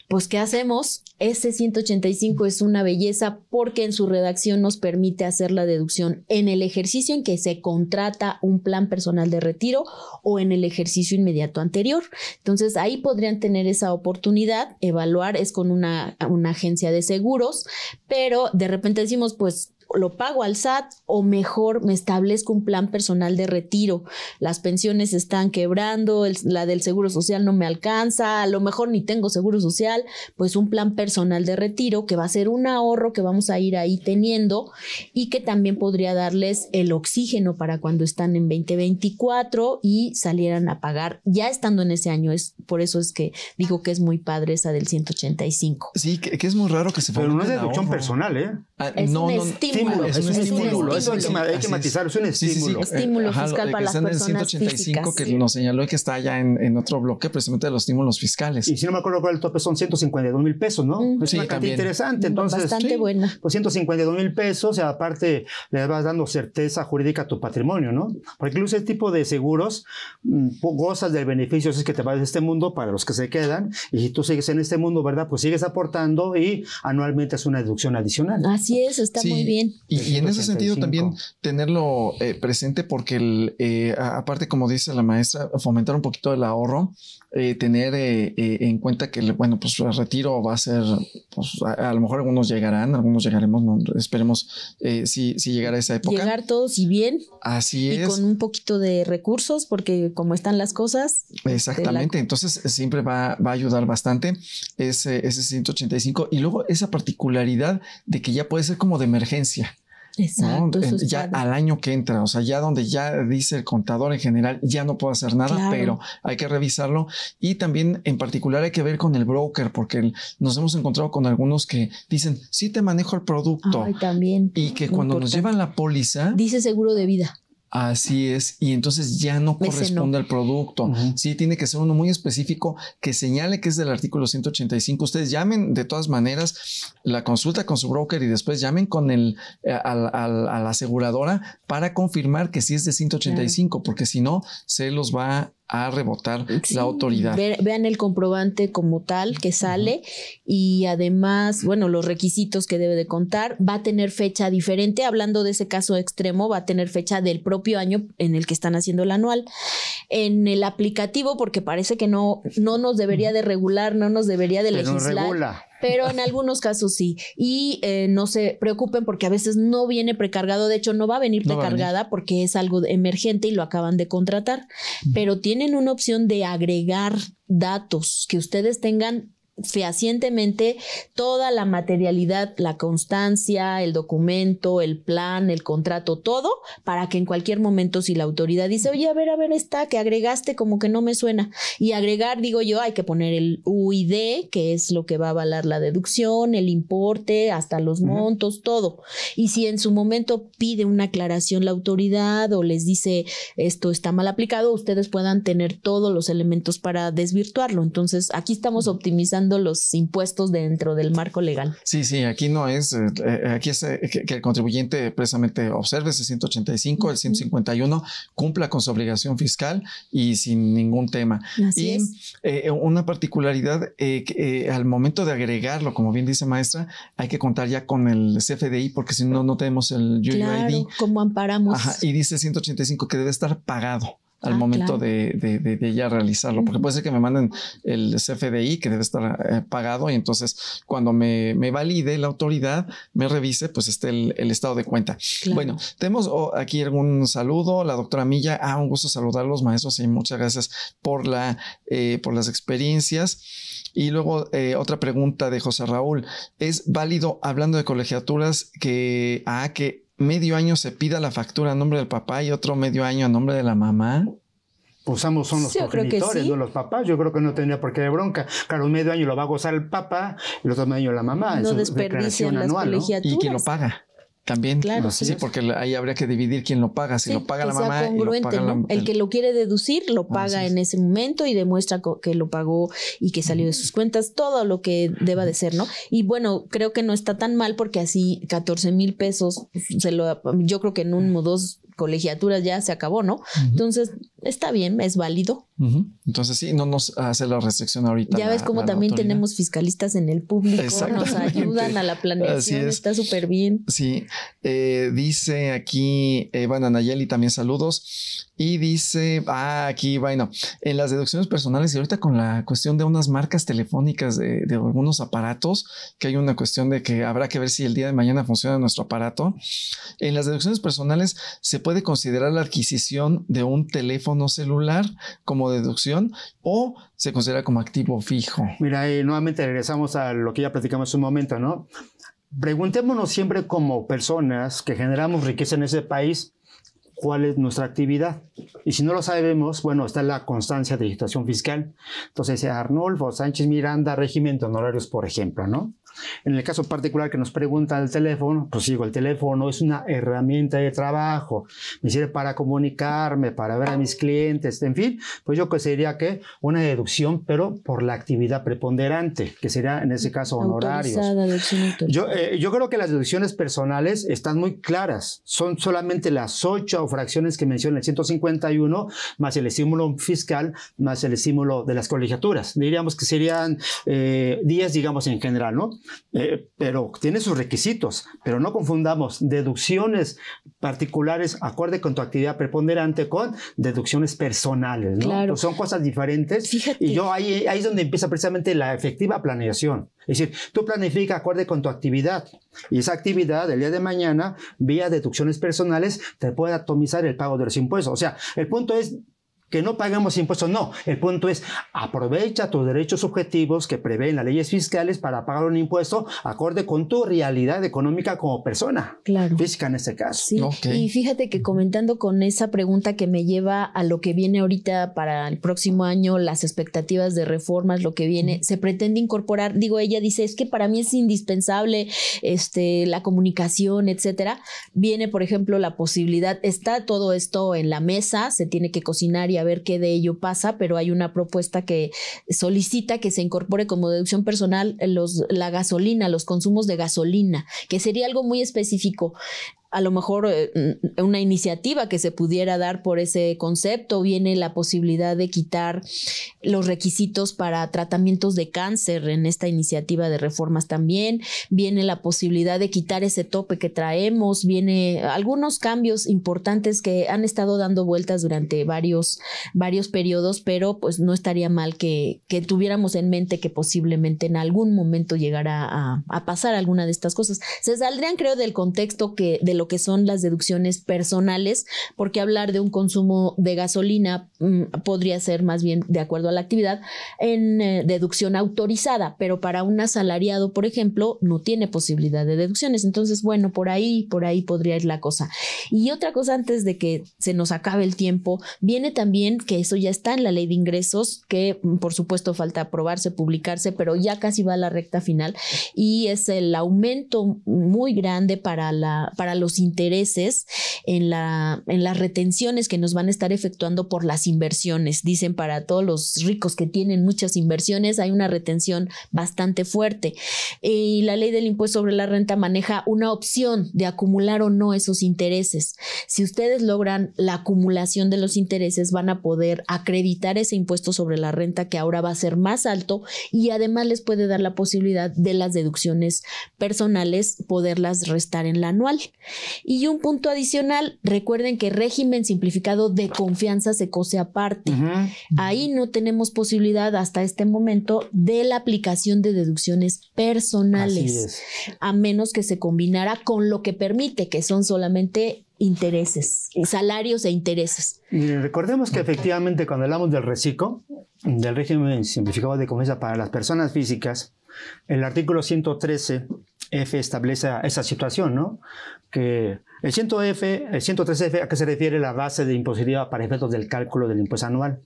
Pues, ¿qué hacemos? Ese 185 es una belleza porque en su redacción nos permite hacer la deducción en el ejercicio en que se contrata un plan personal de retiro o en el ejercicio inmediato anterior. Entonces, ahí podrían tener esa oportunidad, evaluar, es con una, una agencia de seguros, pero de repente decimos, pues, lo pago al SAT o mejor me establezco un plan personal de retiro. Las pensiones están quebrando, la del seguro social no me alcanza, a lo mejor ni tengo seguro social, pues un plan personal de retiro que va a ser un ahorro que vamos a ir ahí teniendo y que también podría darles el oxígeno para cuando están en 2024 y salieran a pagar ya estando en ese año. Es, por eso es que digo que es muy padre esa del 185. Sí, que, es muy raro que se Pero no es deducción personal, ¿eh? Ah, no, es un estímulo, es un estímulo. Hay que matizar, es un estímulo. Estímulo fiscal para las personas 185 que nos señaló que está allá en, otro bloque precisamente de los estímulos fiscales. Y si no me acuerdo cuál el tope son 152 mil pesos, ¿no? Mm. es una cantidad interesante. Mm, entonces, Bastante buena. Pues 152 mil pesos y aparte le vas dando certeza jurídica a tu patrimonio, ¿no? Porque incluso ese tipo de seguros mm, gozas del beneficio es que te vas de este mundo para los que se quedan y si tú sigues en este mundo, ¿verdad? Pues sigues aportando y anualmente es una deducción adicional. Así es, está muy bien y, en ese sentido también tenerlo eh, presente porque el, eh, aparte, como dice la maestra, fomentar un poquito el ahorro eh, tener eh, eh, en cuenta que, bueno, pues el retiro va a ser, pues a, lo mejor algunos llegarán, algunos llegaremos, esperemos si, si a esa época. Llegar todos y bien. Así es. Y con un poquito de recursos, porque como están las cosas. Este, Exactamente, entonces siempre va, a ayudar bastante ese, ese 185 y luego esa particularidad de que ya puede ser como de emergencia. Exacto. ya al año que entra, o sea, ya donde ya dice el contador en general, ya no puedo hacer nada, pero hay que revisarlo. Y también en particular hay que ver con el broker, porque nos hemos encontrado con algunos que dicen, sí te manejo el producto. Ay, también. Y que cuando nos llevan la póliza... Dice seguro de vida. Así es, y entonces ya no corresponde al producto. Sí, tiene que ser uno muy específico que señale que es del artículo 185. Ustedes llamen de todas maneras la consulta con su broker y después llamen con el eh, a, la aseguradora para confirmar que sí es de 185, porque si no, se los va a rebotar la autoridad. vean el comprobante como tal que sale y además, bueno, los requisitos que debe de contar, va a tener fecha diferente, hablando de ese caso extremo, va a tener fecha del propio año en el que están haciendo el anual. En el aplicativo, porque parece que no, no nos debería de regular, no nos debería de legislar pero en algunos casos sí. Y eh, no se preocupen porque a veces no viene precargado, de hecho no va a venir precargada porque es algo emergente y lo acaban de contratar, pero tienen una opción de agregar datos que ustedes tengan fehacientemente toda la materialidad, la constancia, el documento, el plan, el contrato, todo, para que en cualquier momento si la autoridad dice, oye, a ver, a ver, está que agregaste como que no me suena. Y agregar, digo yo, hay que poner el UID, que es lo que va a avalar la deducción, el importe, hasta los montos, todo. Y si en su momento pide una aclaración la autoridad o les dice, esto está mal aplicado, ustedes puedan tener todos los elementos para desvirtuarlo. Entonces, aquí estamos optimizando los impuestos dentro del marco legal. Sí, sí, aquí no es, eh, eh, aquí es eh, que, el contribuyente precisamente observe ese 185, el 151, cumpla con su obligación fiscal y sin ningún tema. Así y una particularidad, al momento de agregarlo, como bien dice maestra, hay que contar ya con el CFDI porque si no, no tenemos el UUID. Claro, como amparamos. y dice 185 que debe estar pagado al ah, momento de, de, de, ya realizarlo, porque puede ser que me manden el CFDI que debe estar eh, pagado y entonces cuando me, me, valide la autoridad, me revise, pues esté el, estado de cuenta. Bueno, tenemos oh, aquí algún saludo, la doctora Milla, ah, un gusto saludarlos, maestros, y muchas gracias por, la, eh, por las experiencias. Y luego eh, otra pregunta de José Raúl, ¿es válido hablando de colegiaturas que, ah, que medio año se pida la factura a nombre del papá y otro medio año a nombre de la mamá? Pues ambos son los yo progenitores, no los papás. Yo creo que no tendría por qué de bronca. Claro, un medio año lo va a gozar el papá y el otro medio la mamá. No desperdicia la Y quien lo paga. También, claro, sí, porque ahí habría que dividir quién lo paga, si lo paga la mamá. lo paga el, que lo quiere deducir lo ah, paga en ese momento y demuestra que lo pagó y que salió de sus cuentas, todo lo que deba de ser, ¿no? Y bueno, creo que no está tan mal porque así 14 mil pesos, pues, se lo, yo creo que en un o dos colegiaturas ya se acabó, ¿no? Entonces, está bien, es válido. Entonces sí, no nos hace la restricción ahorita. Ya ves cómo también tenemos fiscalistas en el público, nos ayudan a la planeación, está súper bien. Sí, eh, dice aquí Eva eh, Anayeli, también saludos, y dice, ah, aquí, bueno, en las deducciones personales y ahorita con la cuestión de unas marcas telefónicas de algunos aparatos, que hay una cuestión de que habrá que ver si el día de mañana funciona nuestro aparato, en las deducciones personales se puede considerar la adquisición de un teléfono no celular como deducción o se considera como activo fijo. Mira, y eh, nuevamente regresamos a lo que ya platicamos un momento, ¿no? Preguntémonos siempre como personas que generamos riqueza en ese país, cuál es nuestra actividad. Y si no lo sabemos, bueno, está la constancia de situación fiscal. Entonces, Arnolfo Sánchez Miranda, régimen de honorarios, por ejemplo, ¿no? En el caso particular que nos pregunta el teléfono, pues digo, el teléfono es una herramienta de trabajo, me sirve para comunicarme, para ver a mis clientes, en fin, pues yo consideraría que una deducción, pero por la actividad preponderante, que sería en ese caso honorarios. Eh, yo, creo que las deducciones personales están muy claras, son solamente las ocho fracciones que menciona el 151, más el estímulo fiscal, más el estímulo de las colegiaturas. Diríamos que serían 10, eh, digamos, en general, ¿no? Eh, pero tiene sus requisitos, pero no confundamos deducciones particulares acorde con tu actividad preponderante con deducciones personales, ¿no? son cosas diferentes. Y yo ahí, ahí es donde empieza precisamente la efectiva planeación. Es decir, tú planificas acorde con tu actividad y esa actividad el día de mañana, vía deducciones personales, te puede atomizar el pago de los impuestos. O sea, el punto es que no pagamos impuestos, no. El punto es, aprovecha tus derechos objetivos que prevén las leyes fiscales para pagar un impuesto acorde con tu realidad económica como persona, claro. física en este caso. Sí. Y fíjate que comentando con esa pregunta que me lleva a lo que viene ahorita para el próximo año, las expectativas de reformas, lo que viene, se pretende incorporar, digo, ella dice, es que para mí es indispensable este, la comunicación, etcétera. Viene, por ejemplo, la posibilidad, está todo esto en la mesa, se tiene que cocinar y a ver qué de ello pasa, pero hay una propuesta que solicita que se incorpore como deducción personal los, la gasolina, los consumos de gasolina, que sería algo muy específico a lo mejor eh, mm, una iniciativa que se pudiera dar por ese concepto, viene la posibilidad de quitar los requisitos para tratamientos de cáncer en esta iniciativa de reformas también, viene la posibilidad de quitar ese tope que traemos, viene algunos cambios importantes que han estado dando vueltas durante varios, varios periodos, pero pues no estaría mal que, tuviéramos en mente que posiblemente en algún momento llegara a, pasar alguna de estas cosas. Se saldrían creo del contexto que lo que son las deducciones personales, porque hablar de un consumo de gasolina mm, podría ser más bien, de acuerdo a la actividad, en eh, deducción autorizada, pero para un asalariado, por ejemplo, no tiene posibilidad de deducciones. Entonces, bueno, por ahí, por ahí podría ir la cosa. Y otra cosa antes de que se nos acabe el tiempo, viene también que eso ya está en la ley de ingresos, que mm, por supuesto falta aprobarse, publicarse, pero ya casi va a la recta final y es el aumento muy grande para, la, para los los intereses en, la, en las retenciones que nos van a estar efectuando por las inversiones. Dicen para todos los ricos que tienen muchas inversiones hay una retención bastante fuerte. Y la ley del impuesto sobre la renta maneja una opción de acumular o no esos intereses. Si ustedes logran la acumulación de los intereses, van a poder acreditar ese impuesto sobre la renta que ahora va a ser más alto y además les puede dar la posibilidad de las deducciones personales poderlas restar en la anual. Y un punto adicional, recuerden que régimen simplificado de confianza se cose aparte. Ahí no tenemos posibilidad hasta este momento de la aplicación de deducciones personales, a menos que se combinara con lo que permite, que son solamente intereses, salarios e intereses. Y recordemos que efectivamente cuando hablamos del reciclo, del régimen simplificado de confianza para las personas físicas, el artículo 113 F establece esa situación, ¿no? Que el, f el 103F, ¿a qué se refiere la base de impositiva para efectos del cálculo del impuesto anual?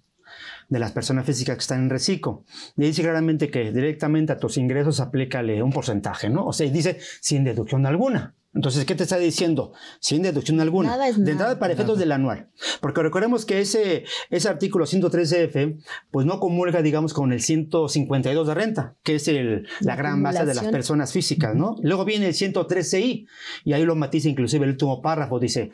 de las personas físicas que están en reciclo. Y dice claramente que directamente a tus ingresos aplícale un porcentaje, ¿no? O sea, dice sin deducción alguna. Entonces, ¿qué te está diciendo? Sin deducción alguna. de entrada para efectos del anual. Porque recordemos que ese, ese artículo 113F, pues no comulga, digamos, con el 152 de renta, que es la, gran masa de las personas físicas, ¿no? Luego viene el 113I, y ahí lo matiza inclusive el último párrafo, dice,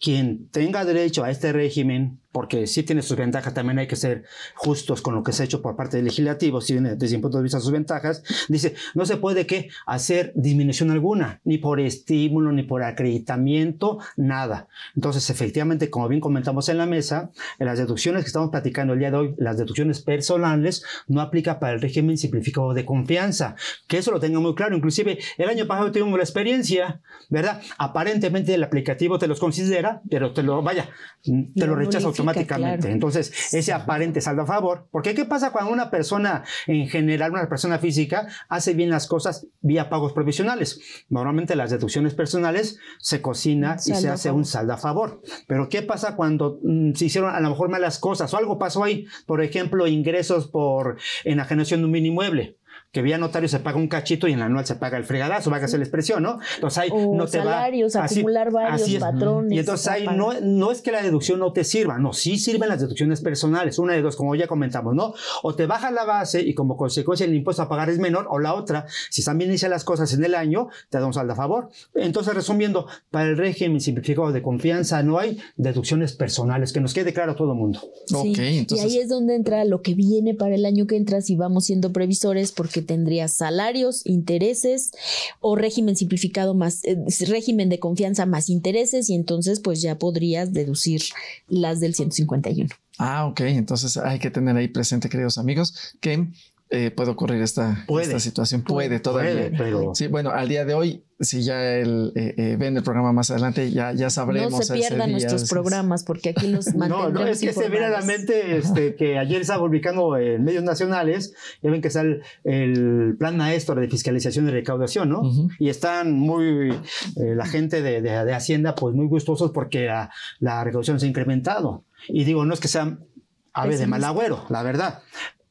quien tenga derecho a este régimen porque sí tiene sus ventajas, también hay que ser justos con lo que se ha hecho por parte del legislativo, si viene desde un punto de vista sus ventajas, dice, no se puede que hacer disminución alguna, ni por estímulo, ni por acreditamiento, nada. Entonces, efectivamente, como bien comentamos en la mesa, en las deducciones que estamos platicando el día de hoy, las deducciones personales, no aplica para el régimen simplificado de confianza, que eso lo tenga muy claro. Inclusive, el año pasado tuvimos la experiencia, ¿verdad? Aparentemente el aplicativo te los considera, pero te lo, vaya, te lo rechaza automáticamente. Entonces, ese aparente saldo a favor, porque ¿qué pasa cuando una persona en general, una persona física, hace bien las cosas vía pagos provisionales? Normalmente las deducciones personales se cocina y se hace un saldo a favor. Pero ¿qué pasa cuando mm, se hicieron a lo mejor malas cosas o algo pasó ahí? Por ejemplo, ingresos por enajenación de un mini inmueble que vía notario se paga un cachito y en la anual se paga el fregadazo, va a ser la expresión, ¿no? Entonces hay o no te salarios, va. acumular varios patrones. Y entonces ahí no, es que la deducción no te sirva, no, sí sirven las deducciones personales, una de dos, como ya comentamos, ¿no? O te baja la base y como consecuencia el impuesto a pagar es menor, o la otra, si también bien las cosas en el año, te da un saldo a favor. Entonces, resumiendo, para el régimen simplificado de confianza no hay deducciones personales, que nos quede claro a todo el mundo. Sí, Y ahí es donde entra lo que viene para el año que entra si vamos siendo previsores, porque tendrías salarios, intereses o régimen simplificado más, eh, régimen de confianza más intereses y entonces pues ya podrías deducir las del 151. Ah, ok. Entonces hay que tener ahí presente, queridos amigos, que eh, puede ocurrir esta, situación. Puede, todavía. pero... Sí, bueno, al día de hoy, si ya el, eh, eh, ven el programa más adelante, ya, ya sabremos. No se pierdan nuestros programas porque aquí los mantendremos No, no, es que informados. la este, que ayer estaba ubicando en medios nacionales, ya ven que está el, plan maestro de fiscalización y recaudación, ¿no? Y están muy, la gente de, de, Hacienda, pues muy gustosos porque la, la recaudación se ha incrementado. Y digo, no es que sean ave de mal agüero, la verdad.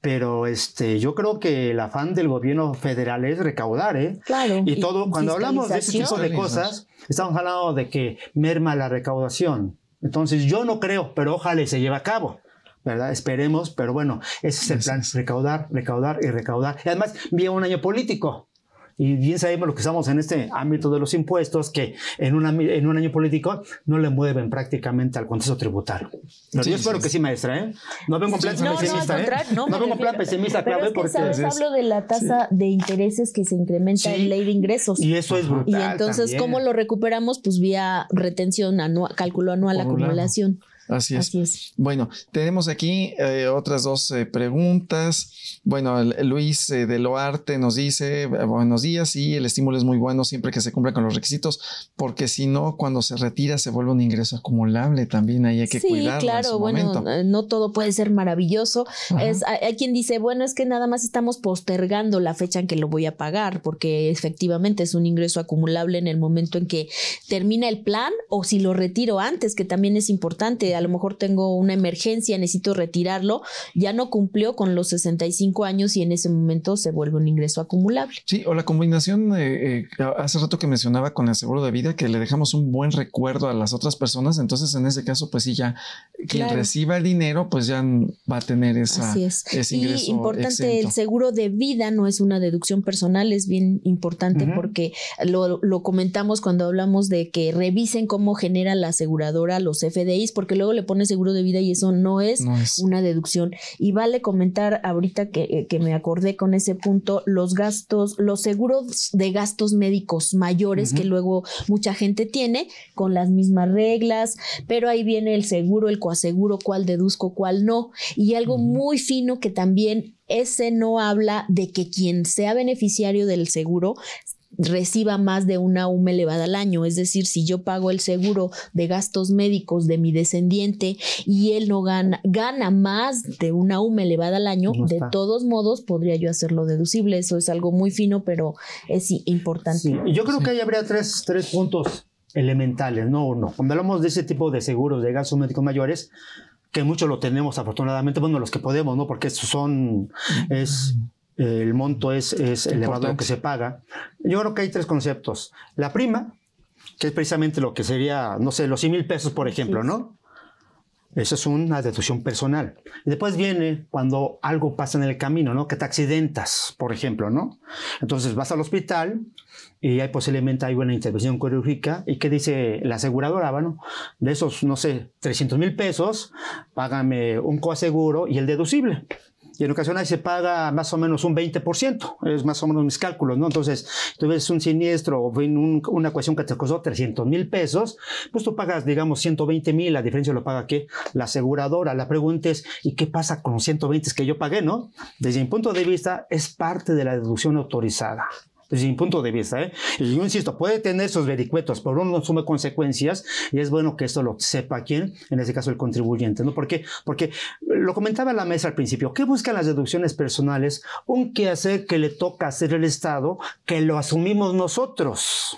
Pero este, yo creo que el afán del gobierno federal es recaudar, ¿eh? Claro. Y todo, cuando hablamos de ese tipo de cosas, estamos hablando de que merma la recaudación. Entonces, yo no creo, pero ojalá se lleve a cabo. ¿verdad? Esperemos, pero bueno, ese es el plan, recaudar, recaudar y recaudar. Y además, viene un año político. Y bien sabemos lo que estamos en este ámbito de los impuestos que en, en un año político no le mueven prácticamente al contexto tributario. yo espero que sí, maestra. ¿eh? No vengo en plan pesimista. ¿eh? No, plan pesimista, porque. hablo de la tasa de intereses que se incrementa en ley de ingresos. Y eso es brutal. Y entonces, ¿cómo lo recuperamos? Pues vía retención, anual, cálculo anual, acumulación. Así es. Bueno, tenemos aquí eh, otras dos eh, preguntas. Bueno, Luis eh, de Loarte nos dice, buenos días, sí, el estímulo es muy bueno siempre que se cumpla con los requisitos, porque si no, cuando se retira se vuelve un ingreso acumulable también, ahí hay que sí, claro, bueno, no todo puede ser maravilloso. Es, hay, hay quien dice, bueno, es que nada más estamos postergando la fecha en que lo voy a pagar, porque efectivamente es un ingreso acumulable en el momento en que termina el plan o si lo retiro antes, que también es importante a lo mejor tengo una emergencia, necesito retirarlo, ya no cumplió con los 65 años y en ese momento se vuelve un ingreso acumulable. Sí, o la combinación, eh, eh, hace rato que mencionaba con el seguro de vida, que le dejamos un buen recuerdo a las otras personas, entonces en ese caso, pues sí, ya quien reciba el dinero, pues ya va a tener esa, Así es. ese importante, el seguro de vida no es una deducción personal, es bien importante porque lo, lo comentamos cuando hablamos de que revisen cómo genera la aseguradora los FDIs, porque luego le pone seguro de vida y eso no es, una deducción. Y vale comentar ahorita que, eh, que, me acordé con ese punto, los gastos, los seguros de gastos médicos mayores que luego mucha gente tiene con las mismas reglas, pero ahí viene el seguro, el coaseguro, cuál deduzco, cuál no. Y algo muy fino que también ese no habla de que quien sea beneficiario del seguro reciba más de una UM elevada al año. Es decir, si yo pago el seguro de gastos médicos de mi descendiente y él no gana, gana más de una UM elevada al año, de todos modos podría yo hacerlo deducible. Eso es algo muy fino, pero es importante. yo creo que ahí habría tres, tres puntos elementales, no uno. Cuando hablamos de ese tipo de seguros de gastos médicos mayores, que muchos lo tenemos afortunadamente, bueno, los que podemos, ¿no? Porque son, es el monto es, el elevado que se paga. Yo creo que hay tres conceptos. La prima, que es precisamente lo que sería, no sé, los 100 mil pesos, por ejemplo, ¿no? Eso es una deducción personal. después viene cuando algo pasa en el camino, ¿no? Que te accidentas, por ejemplo, ¿no? Entonces vas al hospital y hay posiblemente hay una intervención quirúrgica y ¿qué dice la aseguradora? Ah, bueno, de esos, no sé, 300 mil pesos, págame un coaseguro y el deducible y en ocasiones se paga más o menos un 20%, es más o menos mis cálculos, ¿no? Entonces, tú ves un siniestro o una cuestión que te costó 300 mil pesos, pues tú pagas, digamos, 120 mil, la diferencia lo paga que la aseguradora. La pregunta es, ¿y qué pasa con los 120 que yo pagué, no? Desde mi punto de vista, es parte de la deducción autorizada desde mi punto de vista. ¿eh? yo insisto, puede tener esos vericuetos, pero uno no asume consecuencias y es bueno que esto lo sepa quién, en este caso el contribuyente. ¿no? ¿Por qué? Porque lo comentaba la mesa al principio, ¿qué buscan las deducciones personales? Un hacer que le toca hacer el Estado, que lo asumimos nosotros.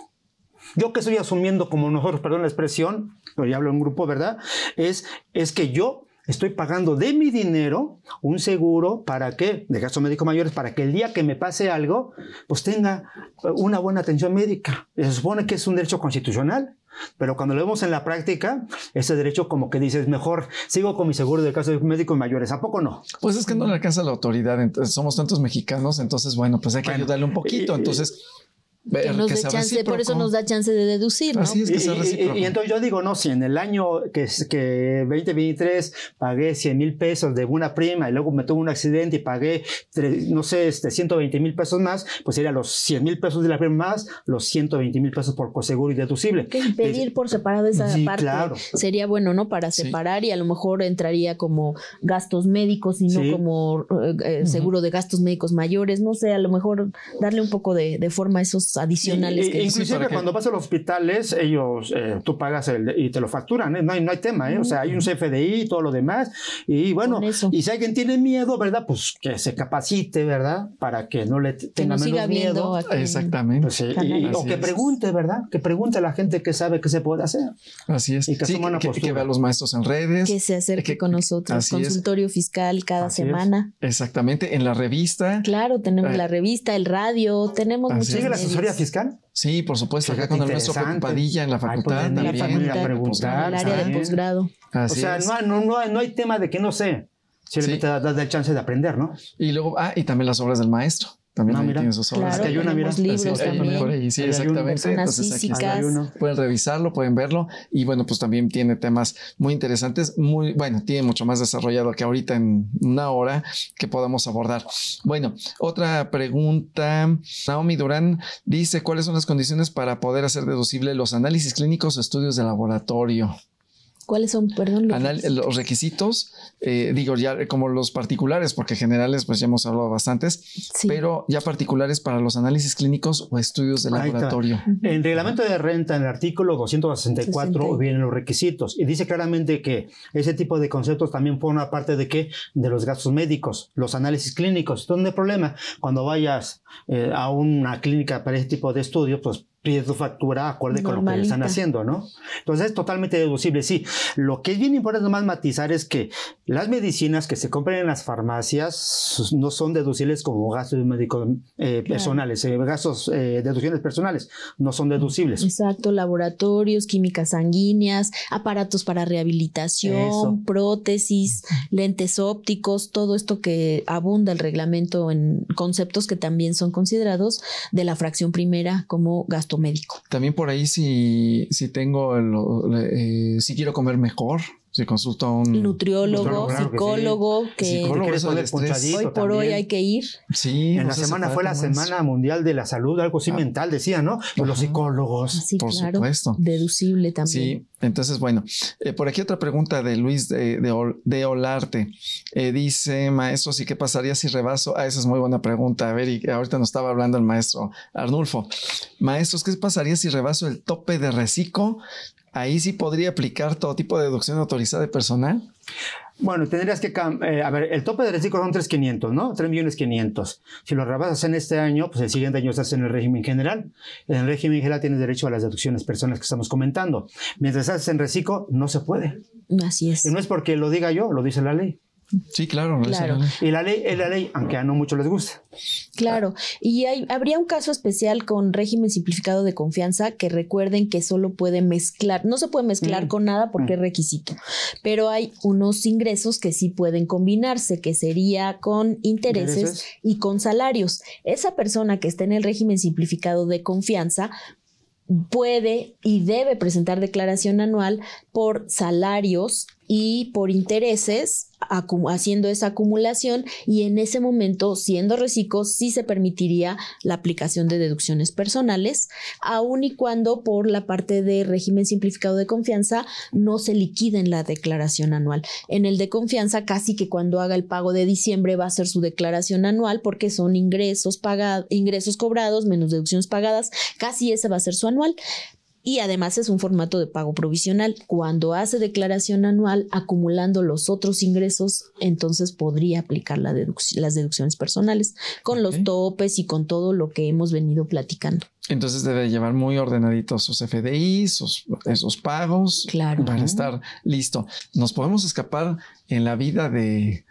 Yo que estoy asumiendo como nosotros, perdón la expresión, pero ya hablo en grupo, ¿verdad? Es, es que yo Estoy pagando de mi dinero un seguro para que, de gasto médico mayores, para que el día que me pase algo, pues tenga eh, una buena atención médica. Se supone que es un derecho constitucional. Pero cuando lo vemos en la práctica, ese derecho como que dices, mejor sigo con mi seguro de caso médico médicos mayores, ¿a poco no? Pues es que no le alcanza la autoridad, entonces, somos tantos mexicanos, entonces bueno, pues hay que ayudarle un poquito, entonces por eso nos da chance de deducir. ¿no? y, entonces yo digo, no, si en el año que, que 2023 pagué 100 mil pesos de una prima y luego me tuve un accidente y pagué, no sé, este, 120 mil pesos más, pues sería los 100 mil pesos de la prima más los 120 mil pesos por seguro y deducible. Que pedir por separado esa parte sería bueno, ¿no? Para separar y a lo mejor entraría como gastos médicos y no como eh, eh, seguro de gastos médicos mayores, no sé, a lo mejor darle un poco de, de forma a esos adicionales que... Inclusive cuando vas a los hospitales, ellos, eh, tú pagas y te lo facturan, ¿eh? no, hay, no hay tema, ¿eh? o sea, hay un CFDI y todo lo demás. Y bueno, y si alguien tiene miedo, ¿verdad? Pues que se capacite, ¿verdad? Para que no le tenga menos miedo. Exactamente. Pues o que pregunte, ¿verdad? Que pregunte a la gente que sabe que se puede hacer. Así es. Y que, que, vea los maestros en redes. Que se acerque con nosotros. Consultorio fiscal cada semana. Exactamente. En la revista. Claro, tenemos la revista, el radio, tenemos muchas Área fiscal? Sí, por supuesto, acá con el maestro Padilla en la pues, facultad también. En la facultad, pues, preguntar, el área de posgrado. o sea, no, no, no hay tema de que no sé. Si sí. das la chance de aprender, ¿no? Y luego, ah, y también las obras del maestro. También ah, tiene sus hay una, mira, sí, exactamente. Entonces aquí Pueden revisarlo, pueden verlo. Y bueno, pues también tiene temas muy interesantes, muy, bueno, tiene mucho más desarrollado que ahorita en una hora que podamos abordar. Bueno, otra pregunta. Naomi Durán dice, ¿cuáles son las condiciones para poder hacer deducible los análisis clínicos o estudios de laboratorio? ¿Cuáles son, perdón? Los, requisitos, eh, digo, ya como los particulares, porque generales, pues ya hemos hablado bastantes, pero ya particulares para los análisis clínicos o estudios de laboratorio. En el reglamento de renta, en el artículo 264, vienen los requisitos y dice claramente que ese tipo de conceptos también forma parte de qué? De los gastos médicos, los análisis clínicos. Entonces, no hay problema. Cuando vayas eh, a una clínica para ese tipo de estudio, pues su factura acorde con lo que están haciendo, ¿no? Entonces es totalmente deducible, sí. Lo que es bien importante más matizar es que las medicinas que se compran en las farmacias no son deducibles como gastos médicos eh, personales, eh, gastos, eh, deducciones personales, no son deducibles. Exacto, laboratorios, químicas sanguíneas, aparatos para rehabilitación, prótesis, lentes ópticos, todo esto que abunda el reglamento en conceptos que también son considerados de la fracción primera como gastos médico. También por ahí si, si tengo, eh, si quiero comer mejor, si consulta a un nutriólogo, psicólogo, que, hoy por hoy hay que ir. Sí, en la pues, semana fue la Semana Mundial de la Salud, algo así ah. mental, decía, ¿no? los psicólogos. Ah, sí, claro, Deducible también. Sí, entonces, bueno, eh, por aquí otra pregunta de Luis de, Olarte. Eh, dice, maestro, ¿sí qué pasaría si rebaso? Ah, esa es muy buena pregunta. A ver, y ahorita nos estaba hablando el maestro Arnulfo. Maestros, ¿qué pasaría si rebaso el tope de reciclo ahí sí podría aplicar todo tipo de deducción autorizada de personal. Bueno, tendrías que, eh, a ver, el tope de reciclo son 3.500, ¿no? 3.500.000. Si lo rebasas en este año, pues el siguiente año estás en el régimen general. En el régimen general tienes derecho a las deducciones personales que estamos comentando. Mientras estás en reciclo, no se puede. Así es. Y no es porque lo diga yo, lo dice la ley. Sí, claro. y la ley es la ley, aunque a no mucho les gusta. Claro. Y habría un caso especial con régimen simplificado de confianza que recuerden que solo puede mezclar, no se puede mezclar mm. con nada porque es mm. requisito, pero hay unos ingresos que sí pueden combinarse, que sería con intereses y con salarios. Esa persona que está en el régimen simplificado de confianza puede y debe presentar declaración anual por salarios y por intereses haciendo esa acumulación y en ese momento, siendo reciclo, sí se permitiría la aplicación de deducciones personales, aun y cuando por la parte de régimen simplificado de confianza no se liquide en la declaración anual. En el de confianza, casi que cuando haga el pago de diciembre va a ser su declaración anual porque son ingresos, pagados, ingresos cobrados menos deducciones pagadas, casi ese va a ser su anual y además es un formato de pago provisional. Cuando hace declaración anual acumulando los otros ingresos, entonces podría aplicar las deducciones personales con los topes y con todo lo que hemos venido platicando. Entonces debe llevar muy ordenaditos sus FDI, sus, esos pagos claro. para estar listo. Nos podemos escapar en la vida de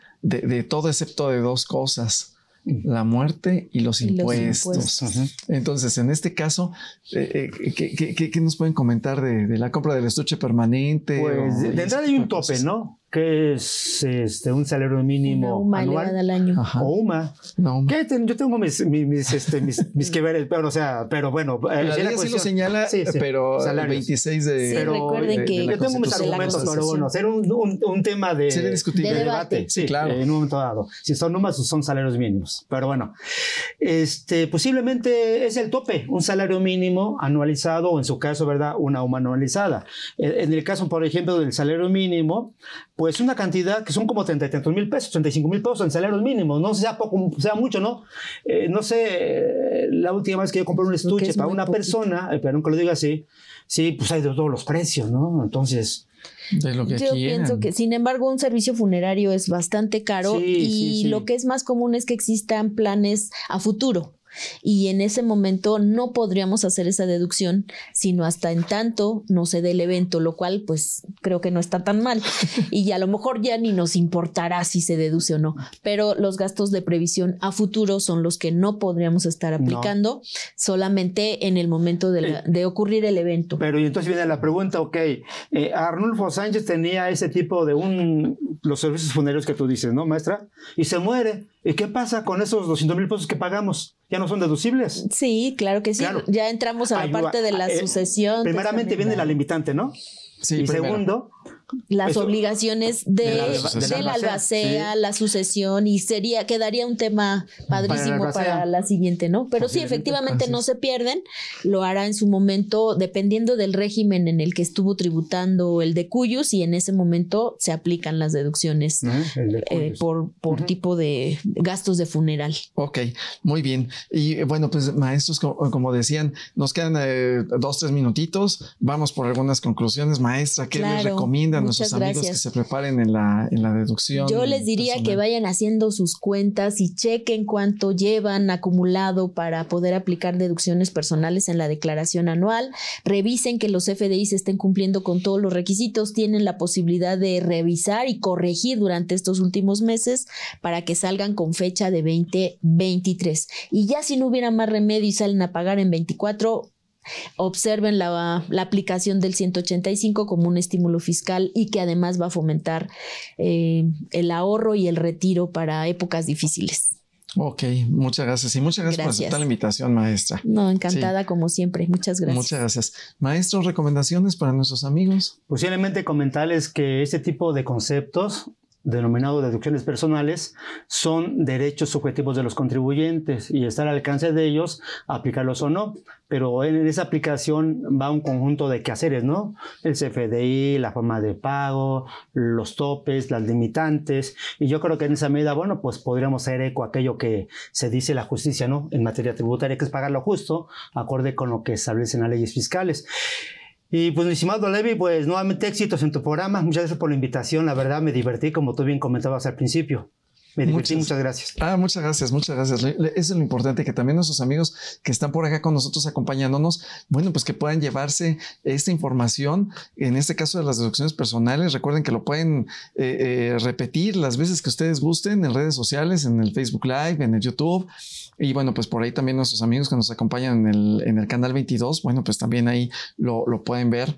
todo excepto de dos cosas la muerte y los, impuestos. Entonces, en este caso, eh, eh, ¿qué, nos pueden comentar de, la compra del estuche permanente? Pues, de este hay un tope, ¿no? que es este, un salario mínimo anual al año. o UMA. No, yo tengo mis, mis, este, mis, que ver, pero, o sea, pero bueno. Eh, la, sí lo señala, pero el 26 de... Sí, recuerden eh, que... yo tengo mis argumentos, pero bueno, ser un, tema de, de, debate. Sí, claro. en un momento dado. Si son UMAs o son salarios mínimos. Pero bueno, este, posiblemente es el tope, un salario mínimo anualizado o en su caso, ¿verdad? Una UMA anualizada. E, en el caso, por ejemplo, del salario mínimo, pues una cantidad que son como 30 y mil pesos, 35 mil pesos en salarios mínimos, no sea poco, sea mucho, ¿no? Eh, no sé, eh, la última vez que yo compré un estuche para una persona, eh, pero nunca lo diga así, sí, pues hay de todos los precios, ¿no? Entonces... De lo que Yo pienso que, sin embargo, un servicio funerario es bastante caro y lo que es más común es que existan planes a futuro y en ese momento no podríamos hacer esa deducción sino hasta en tanto no se dé el evento, lo cual pues creo que no está tan mal y a lo mejor ya ni nos importará si se deduce o no, pero los gastos de previsión a futuro son los que no podríamos estar aplicando solamente en el momento eh. de, ocurrir el evento. Pero y entonces viene la pregunta, ok, eh, Arnulfo Sánchez tenía ese tipo de un, los servicios funerarios que tú dices, ¿no, maestra? Y se muere. ¿Y qué pasa con esos 200 mil pesos que pagamos? ¿Ya no son deducibles? Sí, claro que sí. Ya entramos a la parte de la ah, eh, sucesión. Primeramente viene la limitante, ¿no? Sí, y segundo, las obligaciones de, la, albacea, la sucesión, y sería, quedaría un tema padrísimo para, la siguiente, ¿no? Pero sí, efectivamente no se pierden, lo hará en su momento, dependiendo del régimen en el que estuvo tributando el de Cuyos y en ese momento se aplican las deducciones ah, eh, por, tipo de gastos de funeral. Ok, muy bien. Y bueno, pues maestros, como, decían, nos quedan eh, dos, tres minutitos, vamos por algunas conclusiones. Maestra, ¿qué les recomienda? a gracias. amigos que se preparen en la, en la deducción. Yo les diría que vayan haciendo sus cuentas y chequen cuánto llevan acumulado para poder aplicar deducciones personales en la declaración anual. Revisen que los FDI se estén cumpliendo con todos los requisitos. Tienen la posibilidad de revisar y corregir durante estos últimos meses para que salgan con fecha de 2023. Y ya si no hubiera más remedio y salen a pagar en 24, Observen la, aplicación del 185 como un estímulo fiscal y que además va a fomentar eh, el ahorro y el retiro para épocas difíciles. Ok, muchas gracias y muchas gracias, por aceptar la invitación, maestra. No, encantada como siempre, muchas gracias. Muchas gracias. Maestros, recomendaciones para nuestros amigos. Posiblemente comentarles que este tipo de conceptos denominado deducciones personales, son derechos subjetivos de los contribuyentes y estar al alcance de ellos aplicarlos o no. Pero en esa aplicación va un conjunto de quehaceres, ¿no? El CFDI, la forma de pago, los topes, las limitantes. Y yo creo que en esa medida, bueno, pues podríamos hacer eco a aquello que se dice la justicia, ¿no? En materia tributaria, que es pagar lo justo, acorde con lo que establecen las leyes fiscales. Y pues mi estimado Levi, pues nuevamente éxitos en tu programa. Muchas gracias por la invitación. La verdad me divertí, como tú bien comentabas al principio muchas, gracias. Ah, muchas gracias, muchas gracias. Eso es lo importante, que también nuestros amigos que están por acá con nosotros acompañándonos, bueno, pues que puedan llevarse esta información, en este caso de las deducciones personales, recuerden que lo pueden eh, eh, repetir las veces que ustedes gusten en redes sociales, en el Facebook Live, en el YouTube, y bueno, pues por ahí también nuestros amigos que nos acompañan en el, canal 22, bueno, pues también ahí lo, lo pueden ver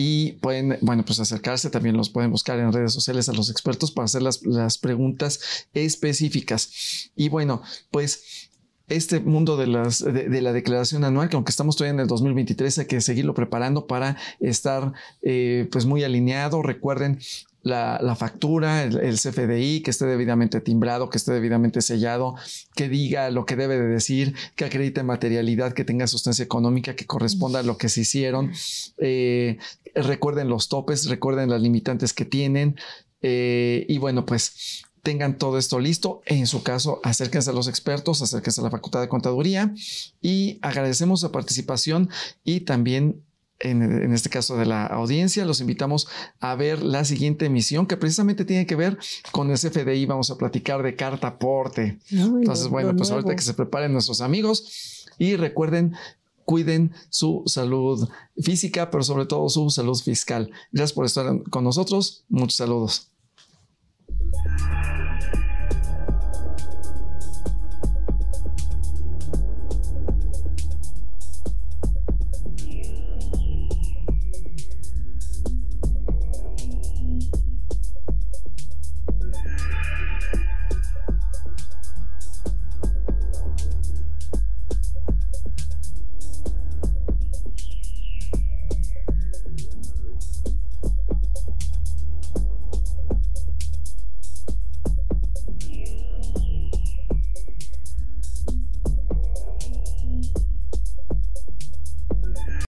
y pueden, bueno, pues acercarse, también los pueden buscar en redes sociales a los expertos para hacer las, preguntas específicas. Y bueno, pues este mundo de, las, de, la declaración anual, que aunque estamos todavía en el 2023, hay que seguirlo preparando para estar eh, pues muy alineado. Recuerden la, factura, el, CFDI, que esté debidamente timbrado, que esté debidamente sellado, que diga lo que debe de decir, que acredite materialidad, que tenga sustancia económica, que corresponda a lo que se hicieron. Eh, recuerden los topes, recuerden las limitantes que tienen. Eh, y bueno, pues tengan todo esto listo. En su caso, acérquense a los expertos, acérquense a la Facultad de Contaduría y agradecemos su participación y también en, este caso de la audiencia, los invitamos a ver la siguiente emisión que precisamente tiene que ver con el CFDI. Vamos a platicar de carta aporte. Entonces, bueno, pues ahorita que se preparen nuestros amigos y recuerden, cuiden su salud física, pero sobre todo su salud fiscal. Gracias por estar con nosotros. Muchos saludos.